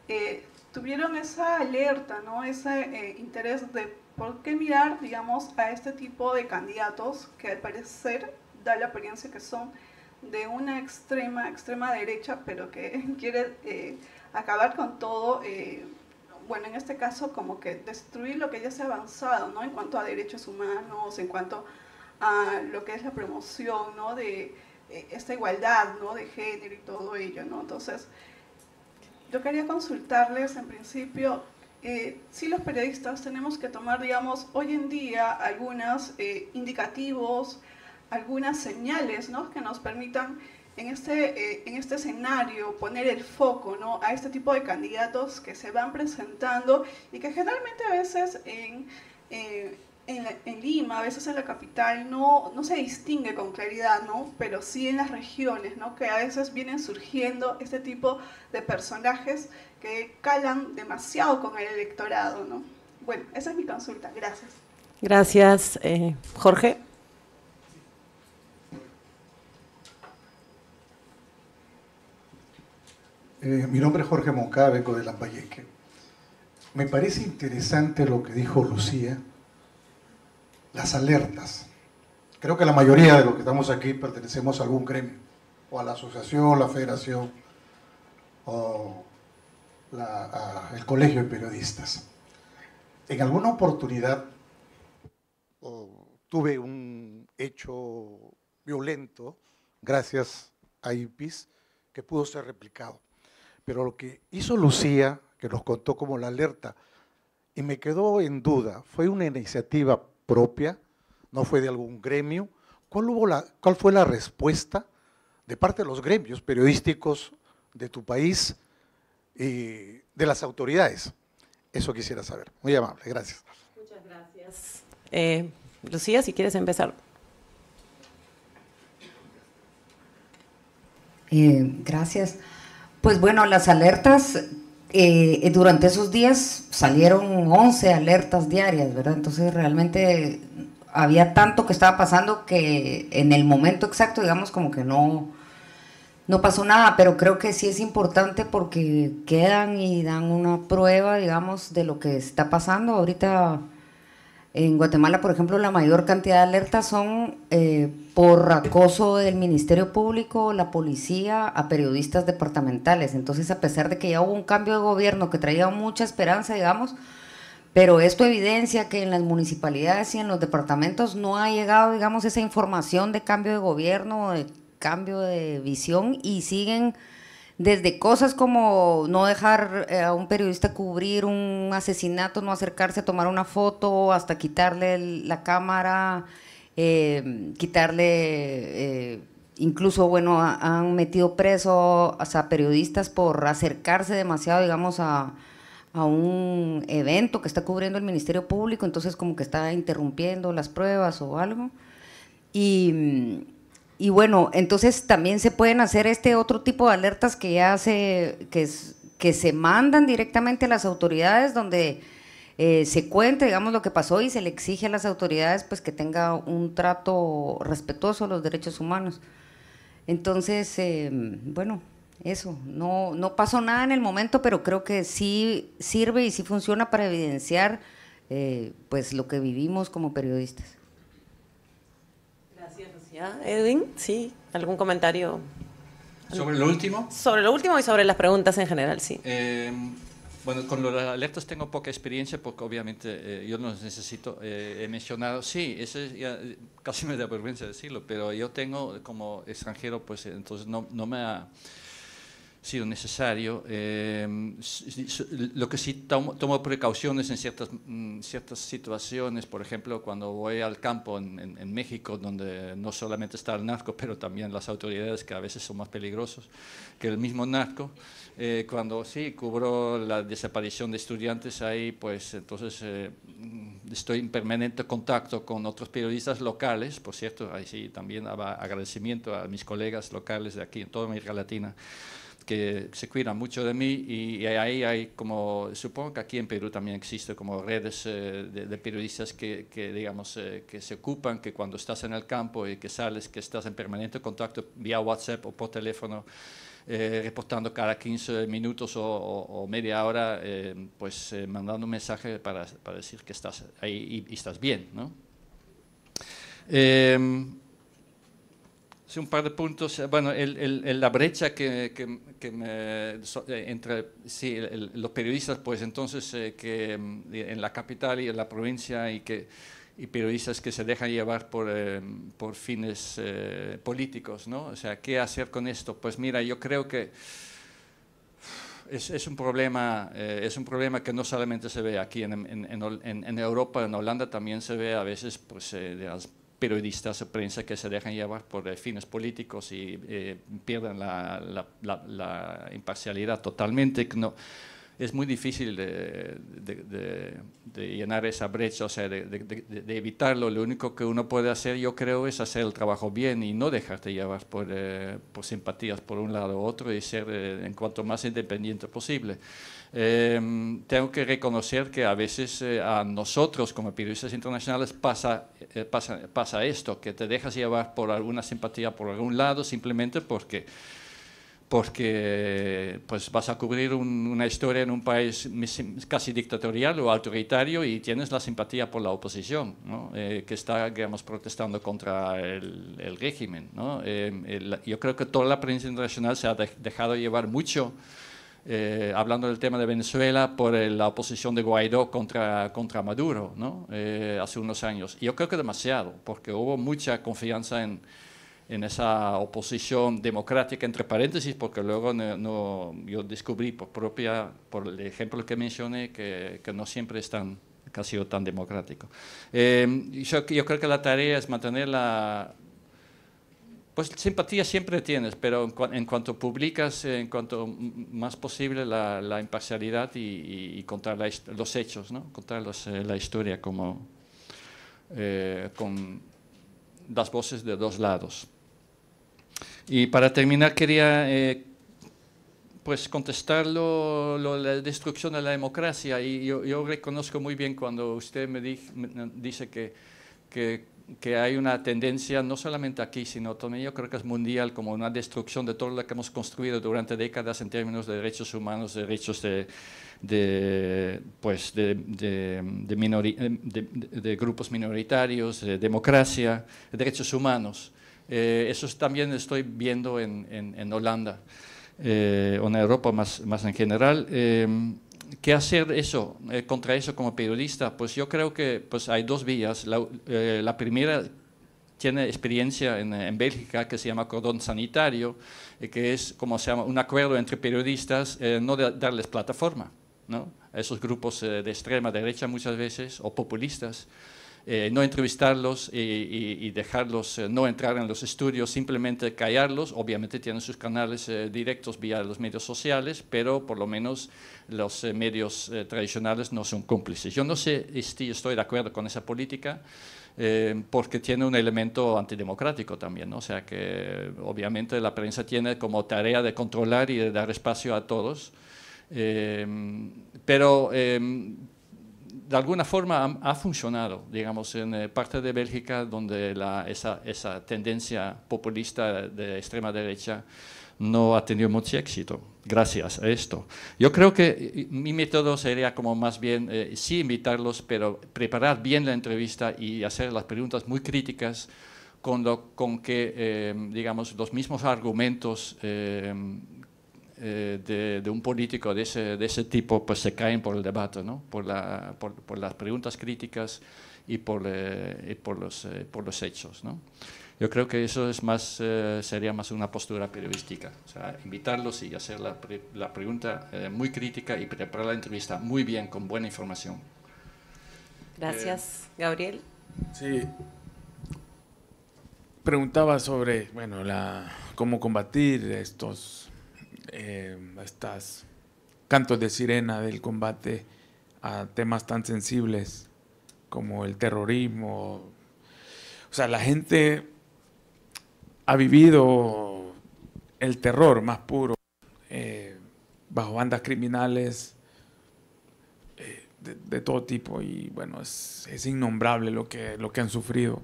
eh, tuvieron esa alerta, ¿no? Ese interés de por qué mirar, digamos, a este tipo de candidatos que al parecer, da la apariencia que son de una extrema, extrema derecha, pero que *laughs* quiere eh, acabar con todo, eh, bueno, en este caso como que destruir lo que ya se ha avanzado, ¿no? En cuanto a derechos humanos, en cuanto a lo que es la promoción, ¿no? De eh, esta igualdad, ¿no? De género y todo ello, ¿no? Entonces, yo quería consultarles en principio si los periodistas tenemos que tomar, digamos, hoy en día algunos indicativos, algunas señales ¿no? que nos permitan en este, eh, en este escenario poner el foco ¿no? a este tipo de candidatos que se van presentando y que generalmente a veces en, eh, en, Lima, a veces en la capital, no, no se distingue con claridad, ¿no? pero sí en las regiones, ¿no? que a veces vienen surgiendo este tipo de personajes que calan demasiado con el electorado. ¿no? Bueno, esa es mi consulta. Gracias. Gracias, eh, Jorge. Eh, mi nombre es Jorge Moncabeco de Lambayeque. Me parece interesante lo que dijo Lucía, las alertas. Creo que la mayoría de los que estamos aquí pertenecemos a algún gremio, o a la asociación, la federación, o la, el colegio de periodistas. En alguna oportunidad oh, tuve un hecho violento, gracias a IPIS, que pudo ser replicado. Pero lo que hizo Lucía, que nos contó como la alerta, y me quedó en duda, ¿fue una iniciativa propia? ¿No fue de algún gremio? ¿Cuál, fue la respuesta de parte de los gremios periodísticos de tu país y de las autoridades? Eso quisiera saber. Muy amable, gracias. Muchas gracias. Eh, Lucía, si quieres empezar. Eh, gracias. Pues bueno, las alertas, eh, eh, durante esos días salieron 11 alertas diarias, ¿verdad? Entonces realmente había tanto que estaba pasando que en el momento exacto, digamos, como que no, no pasó nada, pero creo que sí es importante porque quedan y dan una prueba, digamos, de lo que está pasando ahorita en Guatemala, por ejemplo, la mayor cantidad de alertas son eh, por acoso del Ministerio Público, la policía, a periodistas departamentales. Entonces, a pesar de que ya hubo un cambio de gobierno que traía mucha esperanza, digamos, pero esto evidencia que en las municipalidades y en los departamentos no ha llegado, digamos, esa información de cambio de gobierno, de cambio de visión y siguen desde cosas como no dejar eh, a un periodista cubrir un asesinato, no acercarse a tomar una foto, hasta quitarle la cámara, em, quitarle... Eh, incluso, bueno, han metido preso a periodistas por acercarse demasiado, digamos, a, a, un evento que está cubriendo el Ministerio Público, entonces como que está interrumpiendo las pruebas o algo. Y, mm, y bueno, entonces también se pueden hacer este otro tipo de alertas que ya se, que, que se mandan directamente a las autoridades, donde eh, se cuente, digamos, lo que pasó y se le exige a las autoridades pues que tenga un trato respetuoso a los derechos humanos. Entonces, eh, bueno, eso, no, no pasó nada en el momento, pero creo que sí sirve y sí funciona para evidenciar eh, pues lo que vivimos como periodistas. Edwin? Sí, ¿algún comentario? ¿Sobre lo último? Sobre lo último y sobre las preguntas en general, sí. Eh, bueno, con los alertas tengo poca experiencia porque obviamente eh, yo no necesito. Eh, he mencionado, sí, casi me da vergüenza decirlo, pero yo tengo como extranjero, pues entonces no, no me ha sido necesario. Eh, lo que sí tomo, precauciones en ciertas, mm, ciertas situaciones, por ejemplo, cuando voy al campo en, México, donde no solamente está el narco, pero también las autoridades que a veces son más peligrosos que el mismo narco. Eh, cuando sí cubro la desaparición de estudiantes ahí, pues entonces eh, mm, estoy en permanente contacto con otros periodistas locales, por cierto, ahí sí también agradecimiento a mis colegas locales de aquí en toda América Latina que se cuidan mucho de mí y, ahí hay como, supongo que aquí en Perú también existe como redes eh, de, periodistas que, digamos, eh, que se ocupan, que cuando estás en el campo y que sales, que estás en permanente contacto vía WhatsApp o por teléfono, eh, reportando cada 15 minutos o, media hora, pues mandando un mensaje para, para, decir que estás ahí y, estás bien, ¿no? un par de puntos. Eh, bueno, la brecha que, me, eh, entre sí, los periodistas, pues entonces eh, que mm, en la capital y en la provincia y que y periodistas que se dejan llevar por, por fines políticos, ¿no? O sea, ¿qué hacer con esto? Pues mira, yo creo que es, un problema, es un problema que no solamente se ve aquí en, en, Europa, en Holanda también se ve a veces pues, de las periodistas de prensa que se dejan llevar por eh, fines políticos y eh, pierdan la, imparcialidad totalmente. No, es muy difícil de, llenar esa brecha, o sea, de, evitarlo. Lo único que uno puede hacer, yo creo, es hacer el trabajo bien y no dejarte llevar por, eh, por simpatías por un lado u otro y ser eh, en cuanto más independiente posible. Em, tengo que reconocer que a veces eh, a nosotros como periodistas internacionales eh, pasa, pasa, esto, que te dejas llevar por alguna simpatía por algún lado simplemente porque porque pues vas a cubrir una historia en un país casi dictatorial o autoritario y tienes la simpatía por la oposición, eh, que está, digamos, protestando contra el, régimen. Em, yo creo que toda la prensa internacional se ha dejado llevar mucho eh, hablando del tema de Venezuela, por eh, la oposición de Guaidó contra, contra Maduro ¿no? Eh, hace unos años. Yo creo que demasiado, porque hubo mucha confianza en, en esa oposición democrática, entre paréntesis, porque luego no, yo descubrí por propia, por el ejemplo que mencioné, que, que no siempre ha sido tan democrático. yo, yo, creo que la tarea es mantener la, pues simpatía siempre tienes, pero en, cuanto publicas, eh, en cuanto más posible la, imparcialidad y, contar los hechos, ¿no? contar eh, la historia como, eh, con las voces de dos lados. Y para terminar quería pues contestar lo, la destrucción de la democracia. Y yo, reconozco muy bien cuando usted me, me dice que, que que hay una tendencia, no solamente aquí, sino también yo creo que es mundial, como una destrucción de todo lo que hemos construido durante décadas en términos de derechos humanos, derechos de, pues, de, grupos minoritarios, de democracia, derechos humanos. Eh, eso también estoy viendo en, Holanda, eh, o en Europa más, más en general. Eh, ¿qué hacer eso, eh, contra eso como periodista? Pues yo creo que pues, hay dos vías. La, eh, primera tiene experiencia en, Bélgica que se llama cordón sanitario, eh, que es como se llama un acuerdo entre periodistas, no de, darles plataforma ¿no? a esos grupos de extrema derecha muchas veces o populistas. Eh, no entrevistarlos eh, y, dejarlos eh, no entrar en los estudios, simplemente callarlos. Obviamente tienen sus canales directos vía los medios sociales, pero por lo menos los medios tradicionales no son cómplices. Yo no sé si estoy de acuerdo con esa política. porque tiene un elemento antidemocrático también, o sea que obviamente la prensa tiene como tarea de controlar y de dar espacio a todos, pero de alguna forma ha, funcionado, digamos, en eh, parte de Bélgica, donde la, esa, esa, tendencia populista de extrema derecha no ha tenido mucho éxito gracias a esto. Yo creo que mi método sería como más bien, eh, sí invitarlos, pero preparar bien la entrevista y hacer las preguntas muy críticas con, con que, eh, digamos, los mismos argumentos eh, de, un político de ese, de ese, tipo pues se caen por el debate, ¿no? por, la, por, por, las preguntas críticas y por, eh, y por los, eh, por los, hechos. ¿no? Yo creo que eso es más, sería más una postura periodística, o sea, invitarlos y hacer la, la pregunta muy crítica y preparar la entrevista muy bien, con buena información. Gracias, Gabriel. Sí, preguntaba sobre bueno la cómo combatir estos eh, estas cantos de sirena del combate a temas tan sensibles como el terrorismo. O sea, la gente ha vivido el terror más puro eh, bajo bandas criminales eh, de, todo tipo y bueno, es, innombrable lo que, lo que han sufrido.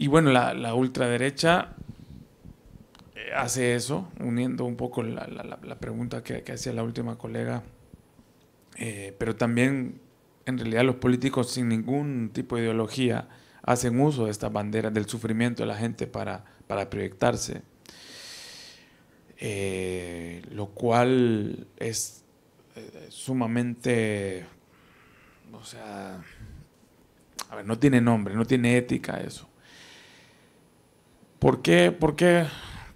Y bueno, la, la ultraderecha hace eso, uniendo un poco la, pregunta que, hacía la última colega, eh, pero también en realidad los políticos sin ningún tipo de ideología hacen uso de estas banderas del sufrimiento de la gente para, para proyectarse, eh, lo cual es eh, sumamente, o sea, a ver, no tiene nombre, no tiene ética eso. ¿Por qué, por qué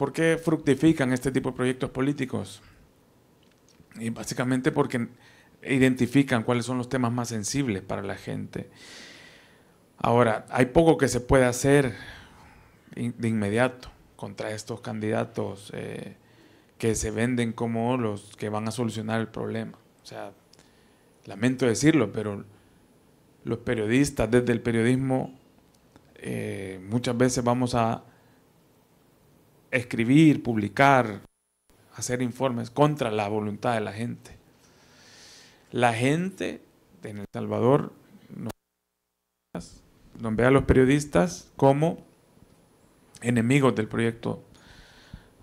¿Por qué fructifican este tipo de proyectos políticos? Y básicamente porque identifican cuáles son los temas más sensibles para la gente. Ahora, hay poco que se puede hacer de inmediato contra estos candidatos eh, que se venden como los que van a solucionar el problema. O sea, lamento decirlo, pero los periodistas, desde el periodismo, eh, muchas veces vamos a escribir, publicar, hacer informes contra la voluntad de la gente. La gente en El Salvador nos ve a los periodistas como enemigos del proyecto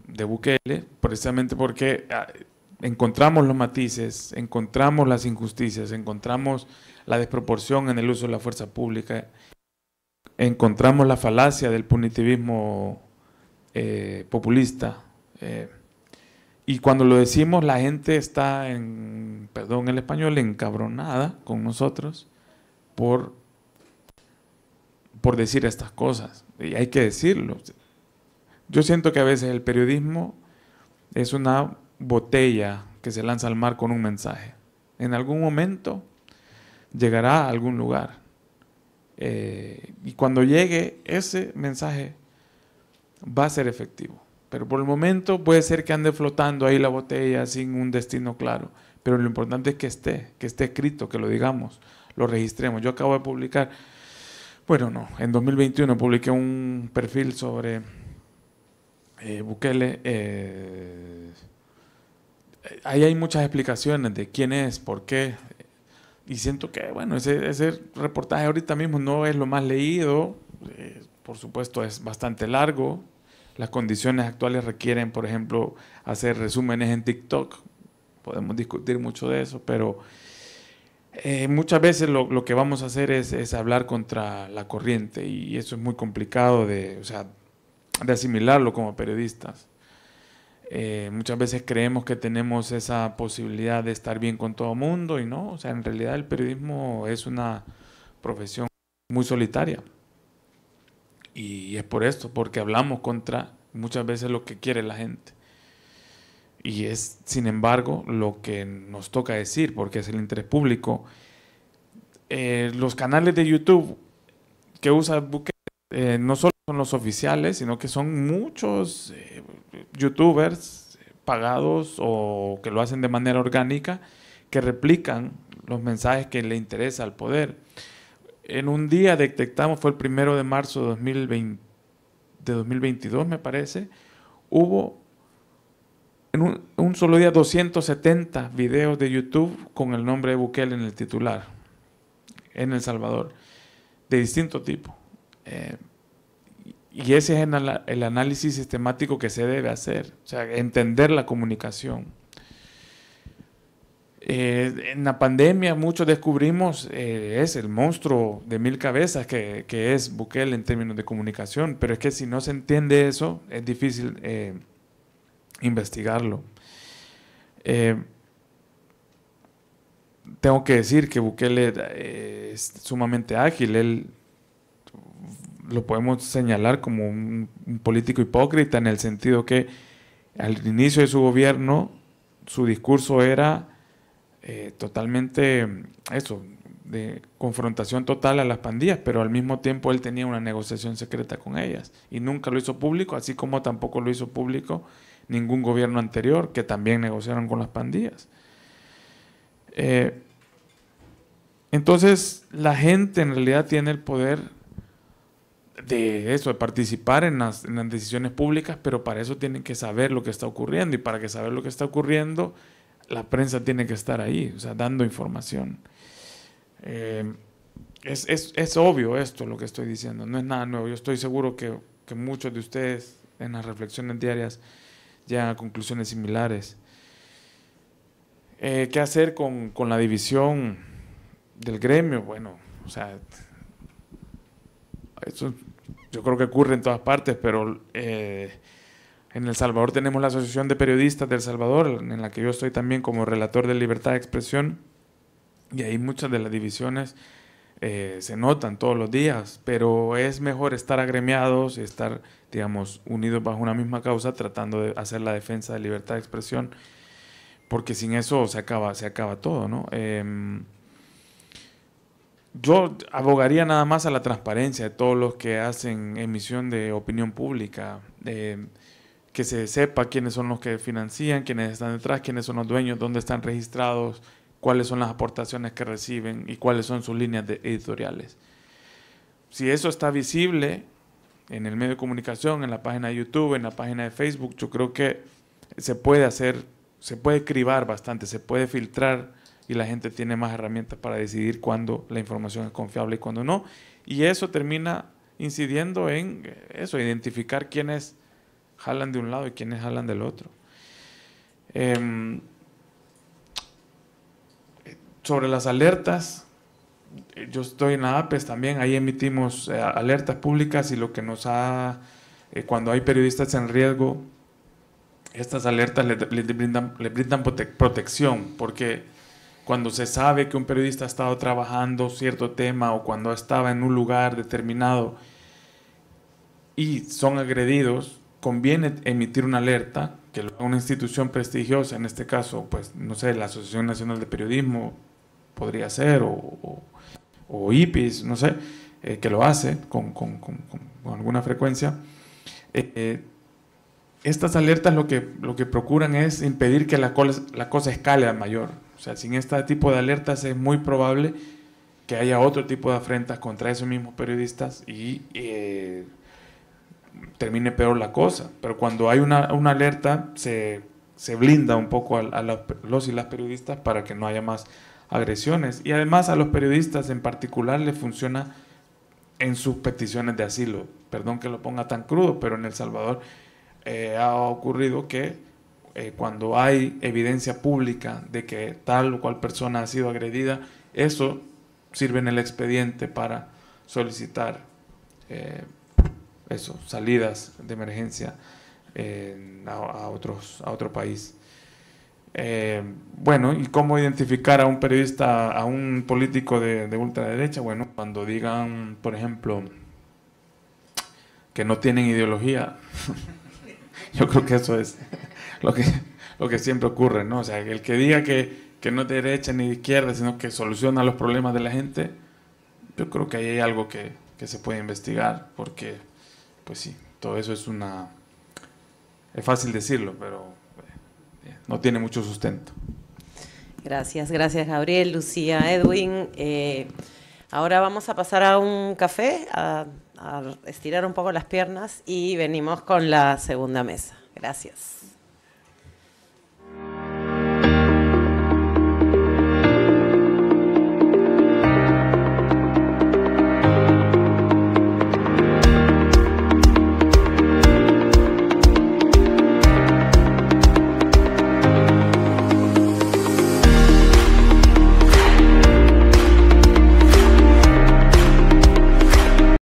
de Bukele, precisamente porque ah, encontramos los matices, encontramos las injusticias, encontramos la desproporción en el uso de la fuerza pública, encontramos la falacia del punitivismo eh, populista. Eh, y cuando lo decimos, la gente está, en, perdón el español, encabronada con nosotros por, por decir estas cosas. Y hay que decirlo. Yo siento que a veces el periodismo es una botella que se lanza al mar con un mensaje. En algún momento llegará a algún lugar. Eh, y cuando llegue ese mensaje va a ser efectivo. Pero por el momento puede ser que ande flotando ahí la botella sin un destino claro. Pero lo importante es que esté, que esté escrito, que lo digamos, lo registremos. Yo acabo de publicar, bueno, no, en 2021 publiqué un perfil sobre eh, Bukele. Eh, ahí hay muchas explicaciones de quién es, por qué. Y siento que, bueno, ese, reportaje ahorita mismo no es lo más leído. Eh, por supuesto, es bastante largo, las condiciones actuales requieren, por ejemplo, hacer resúmenes en TikTok. Podemos discutir mucho de eso, pero eh, muchas veces lo, que vamos a hacer es, hablar contra la corriente y eso es muy complicado de, de asimilarlo como periodistas. Eh, muchas veces creemos que tenemos esa posibilidad de estar bien con todo mundo y no, o sea, en realidad el periodismo es una profesión muy solitaria. Y es por esto, porque hablamos contra muchas veces lo que quiere la gente. Y es, sin embargo, lo que nos toca decir, porque es el interés público. Eh, los canales de YouTube que usa Buket, eh, no solo son los oficiales, sino que son muchos eh, youtubers pagados o que lo hacen de manera orgánica, que replican los mensajes que le interesa al poder en un día detectamos, fue el primero de marzo de, 2022, me parece, hubo en un, solo día 270 videos de YouTube con el nombre de Bukele en el titular, en El Salvador, de distinto tipo. Eh, y ese es el análisis sistemático que se debe hacer, o sea, entender la comunicación. Eh, en la pandemia muchos descubrimos, eh, es el monstruo de mil cabezas que, es Bukele en términos de comunicación, pero es que si no se entiende eso, es difícil eh, investigarlo. tengo que decir que Bukele es sumamente ágil, él lo podemos señalar como un político hipócrita en el sentido que al inicio de su gobierno su discurso era eh, totalmente, eso, de confrontación total a las pandillas, pero al mismo tiempo él tenía una negociación secreta con ellas y nunca lo hizo público, así como tampoco lo hizo público ningún gobierno anterior que también negociaron con las pandillas. Eh, entonces, la gente en realidad tiene el poder de eso, de participar en las, en las decisiones públicas, pero para eso tienen que saber lo que está ocurriendo y para que saber lo que está ocurriendo la prensa tiene que estar ahí, o sea, dando información. Eh, es, es, es, obvio esto lo que estoy diciendo, no es nada nuevo. Yo estoy seguro que, que muchos de ustedes en las reflexiones diarias llegan a conclusiones similares. Eh, ¿Qué hacer con, con la división del gremio? Bueno, o sea, eso yo creo que ocurre en todas partes, pero eh, en El Salvador tenemos la Asociación de Periodistas de El Salvador, en la que yo estoy también como relator de libertad de expresión, y ahí muchas de las divisiones eh, se notan todos los días, pero es mejor estar agremiados, y estar, digamos, unidos bajo una misma causa, tratando de hacer la defensa de libertad de expresión, porque sin eso se acaba, se acaba todo, ¿no? Em, yo abogaría nada más a la transparencia de todos los que hacen emisión de opinión pública. de em, que se sepa quiénes son los que financian, quiénes están detrás, quiénes son los dueños, dónde están registrados, cuáles son las aportaciones que reciben y cuáles son sus líneas editoriales. Si eso está visible en el medio de comunicación, en la página de YouTube, en la página de Facebook, yo creo que se puede hacer, se puede cribar bastante, se puede filtrar y la gente tiene más herramientas para decidir cuándo la información es confiable y cuándo no. Y eso termina incidiendo en eso, identificar quién es jalan de un lado y quienes jalan del otro. Em, sobre las alertas, yo estoy en la APES también, ahí emitimos eh, alertas públicas y lo que nos ha, eh, cuando hay periodistas en riesgo, estas alertas les, brindan, brindan protección, porque cuando se sabe que un periodista ha estado trabajando cierto tema o cuando estaba en un lugar determinado y son agredidos, conviene emitir una alerta que una institución prestigiosa, en este caso, pues, no sé, la Asociación Nacional de Periodismo podría ser, o, o, IPIS, no sé, eh, que lo hace con, con, con, con alguna frecuencia. Eh, eh, estas alertas lo que, lo que procuran es impedir que la, cosa, la cosa escale a mayor. O sea, sin este tipo de alertas es muy probable que haya otro tipo de afrentas contra esos mismos periodistas y termine peor la cosa. Pero cuando hay una, alerta, se, se, blinda un poco a, los y las periodistas para que no haya más agresiones. Y además a los periodistas en particular les funciona en sus peticiones de asilo. Perdón que lo ponga tan crudo, pero en El Salvador eh, ha ocurrido que eh, cuando hay evidencia pública de que tal o cual persona ha sido agredida, eso sirve en el expediente para solicitar. Eh, eso, salidas de emergencia a, otros, a otro país. Eh, bueno, ¿y cómo identificar a un periodista, a un político de, ultraderecha? Bueno, cuando digan, por ejemplo, que no tienen ideología, *laughs* yo creo que eso es lo que, lo que siempre ocurre, ¿no? O sea, el que diga que, no es de derecha ni de izquierda, sino que soluciona los problemas de la gente, yo creo que ahí hay algo que, que se puede investigar, porque pues sí, todo eso es una... Es fácil decirlo, pero eh, no tiene mucho sustento. Gracias, gracias Gabriel, Lucía, Edwin. Eh, ahora vamos a pasar a un café, a estirar un poco las piernas y venimos con la segunda mesa. Gracias.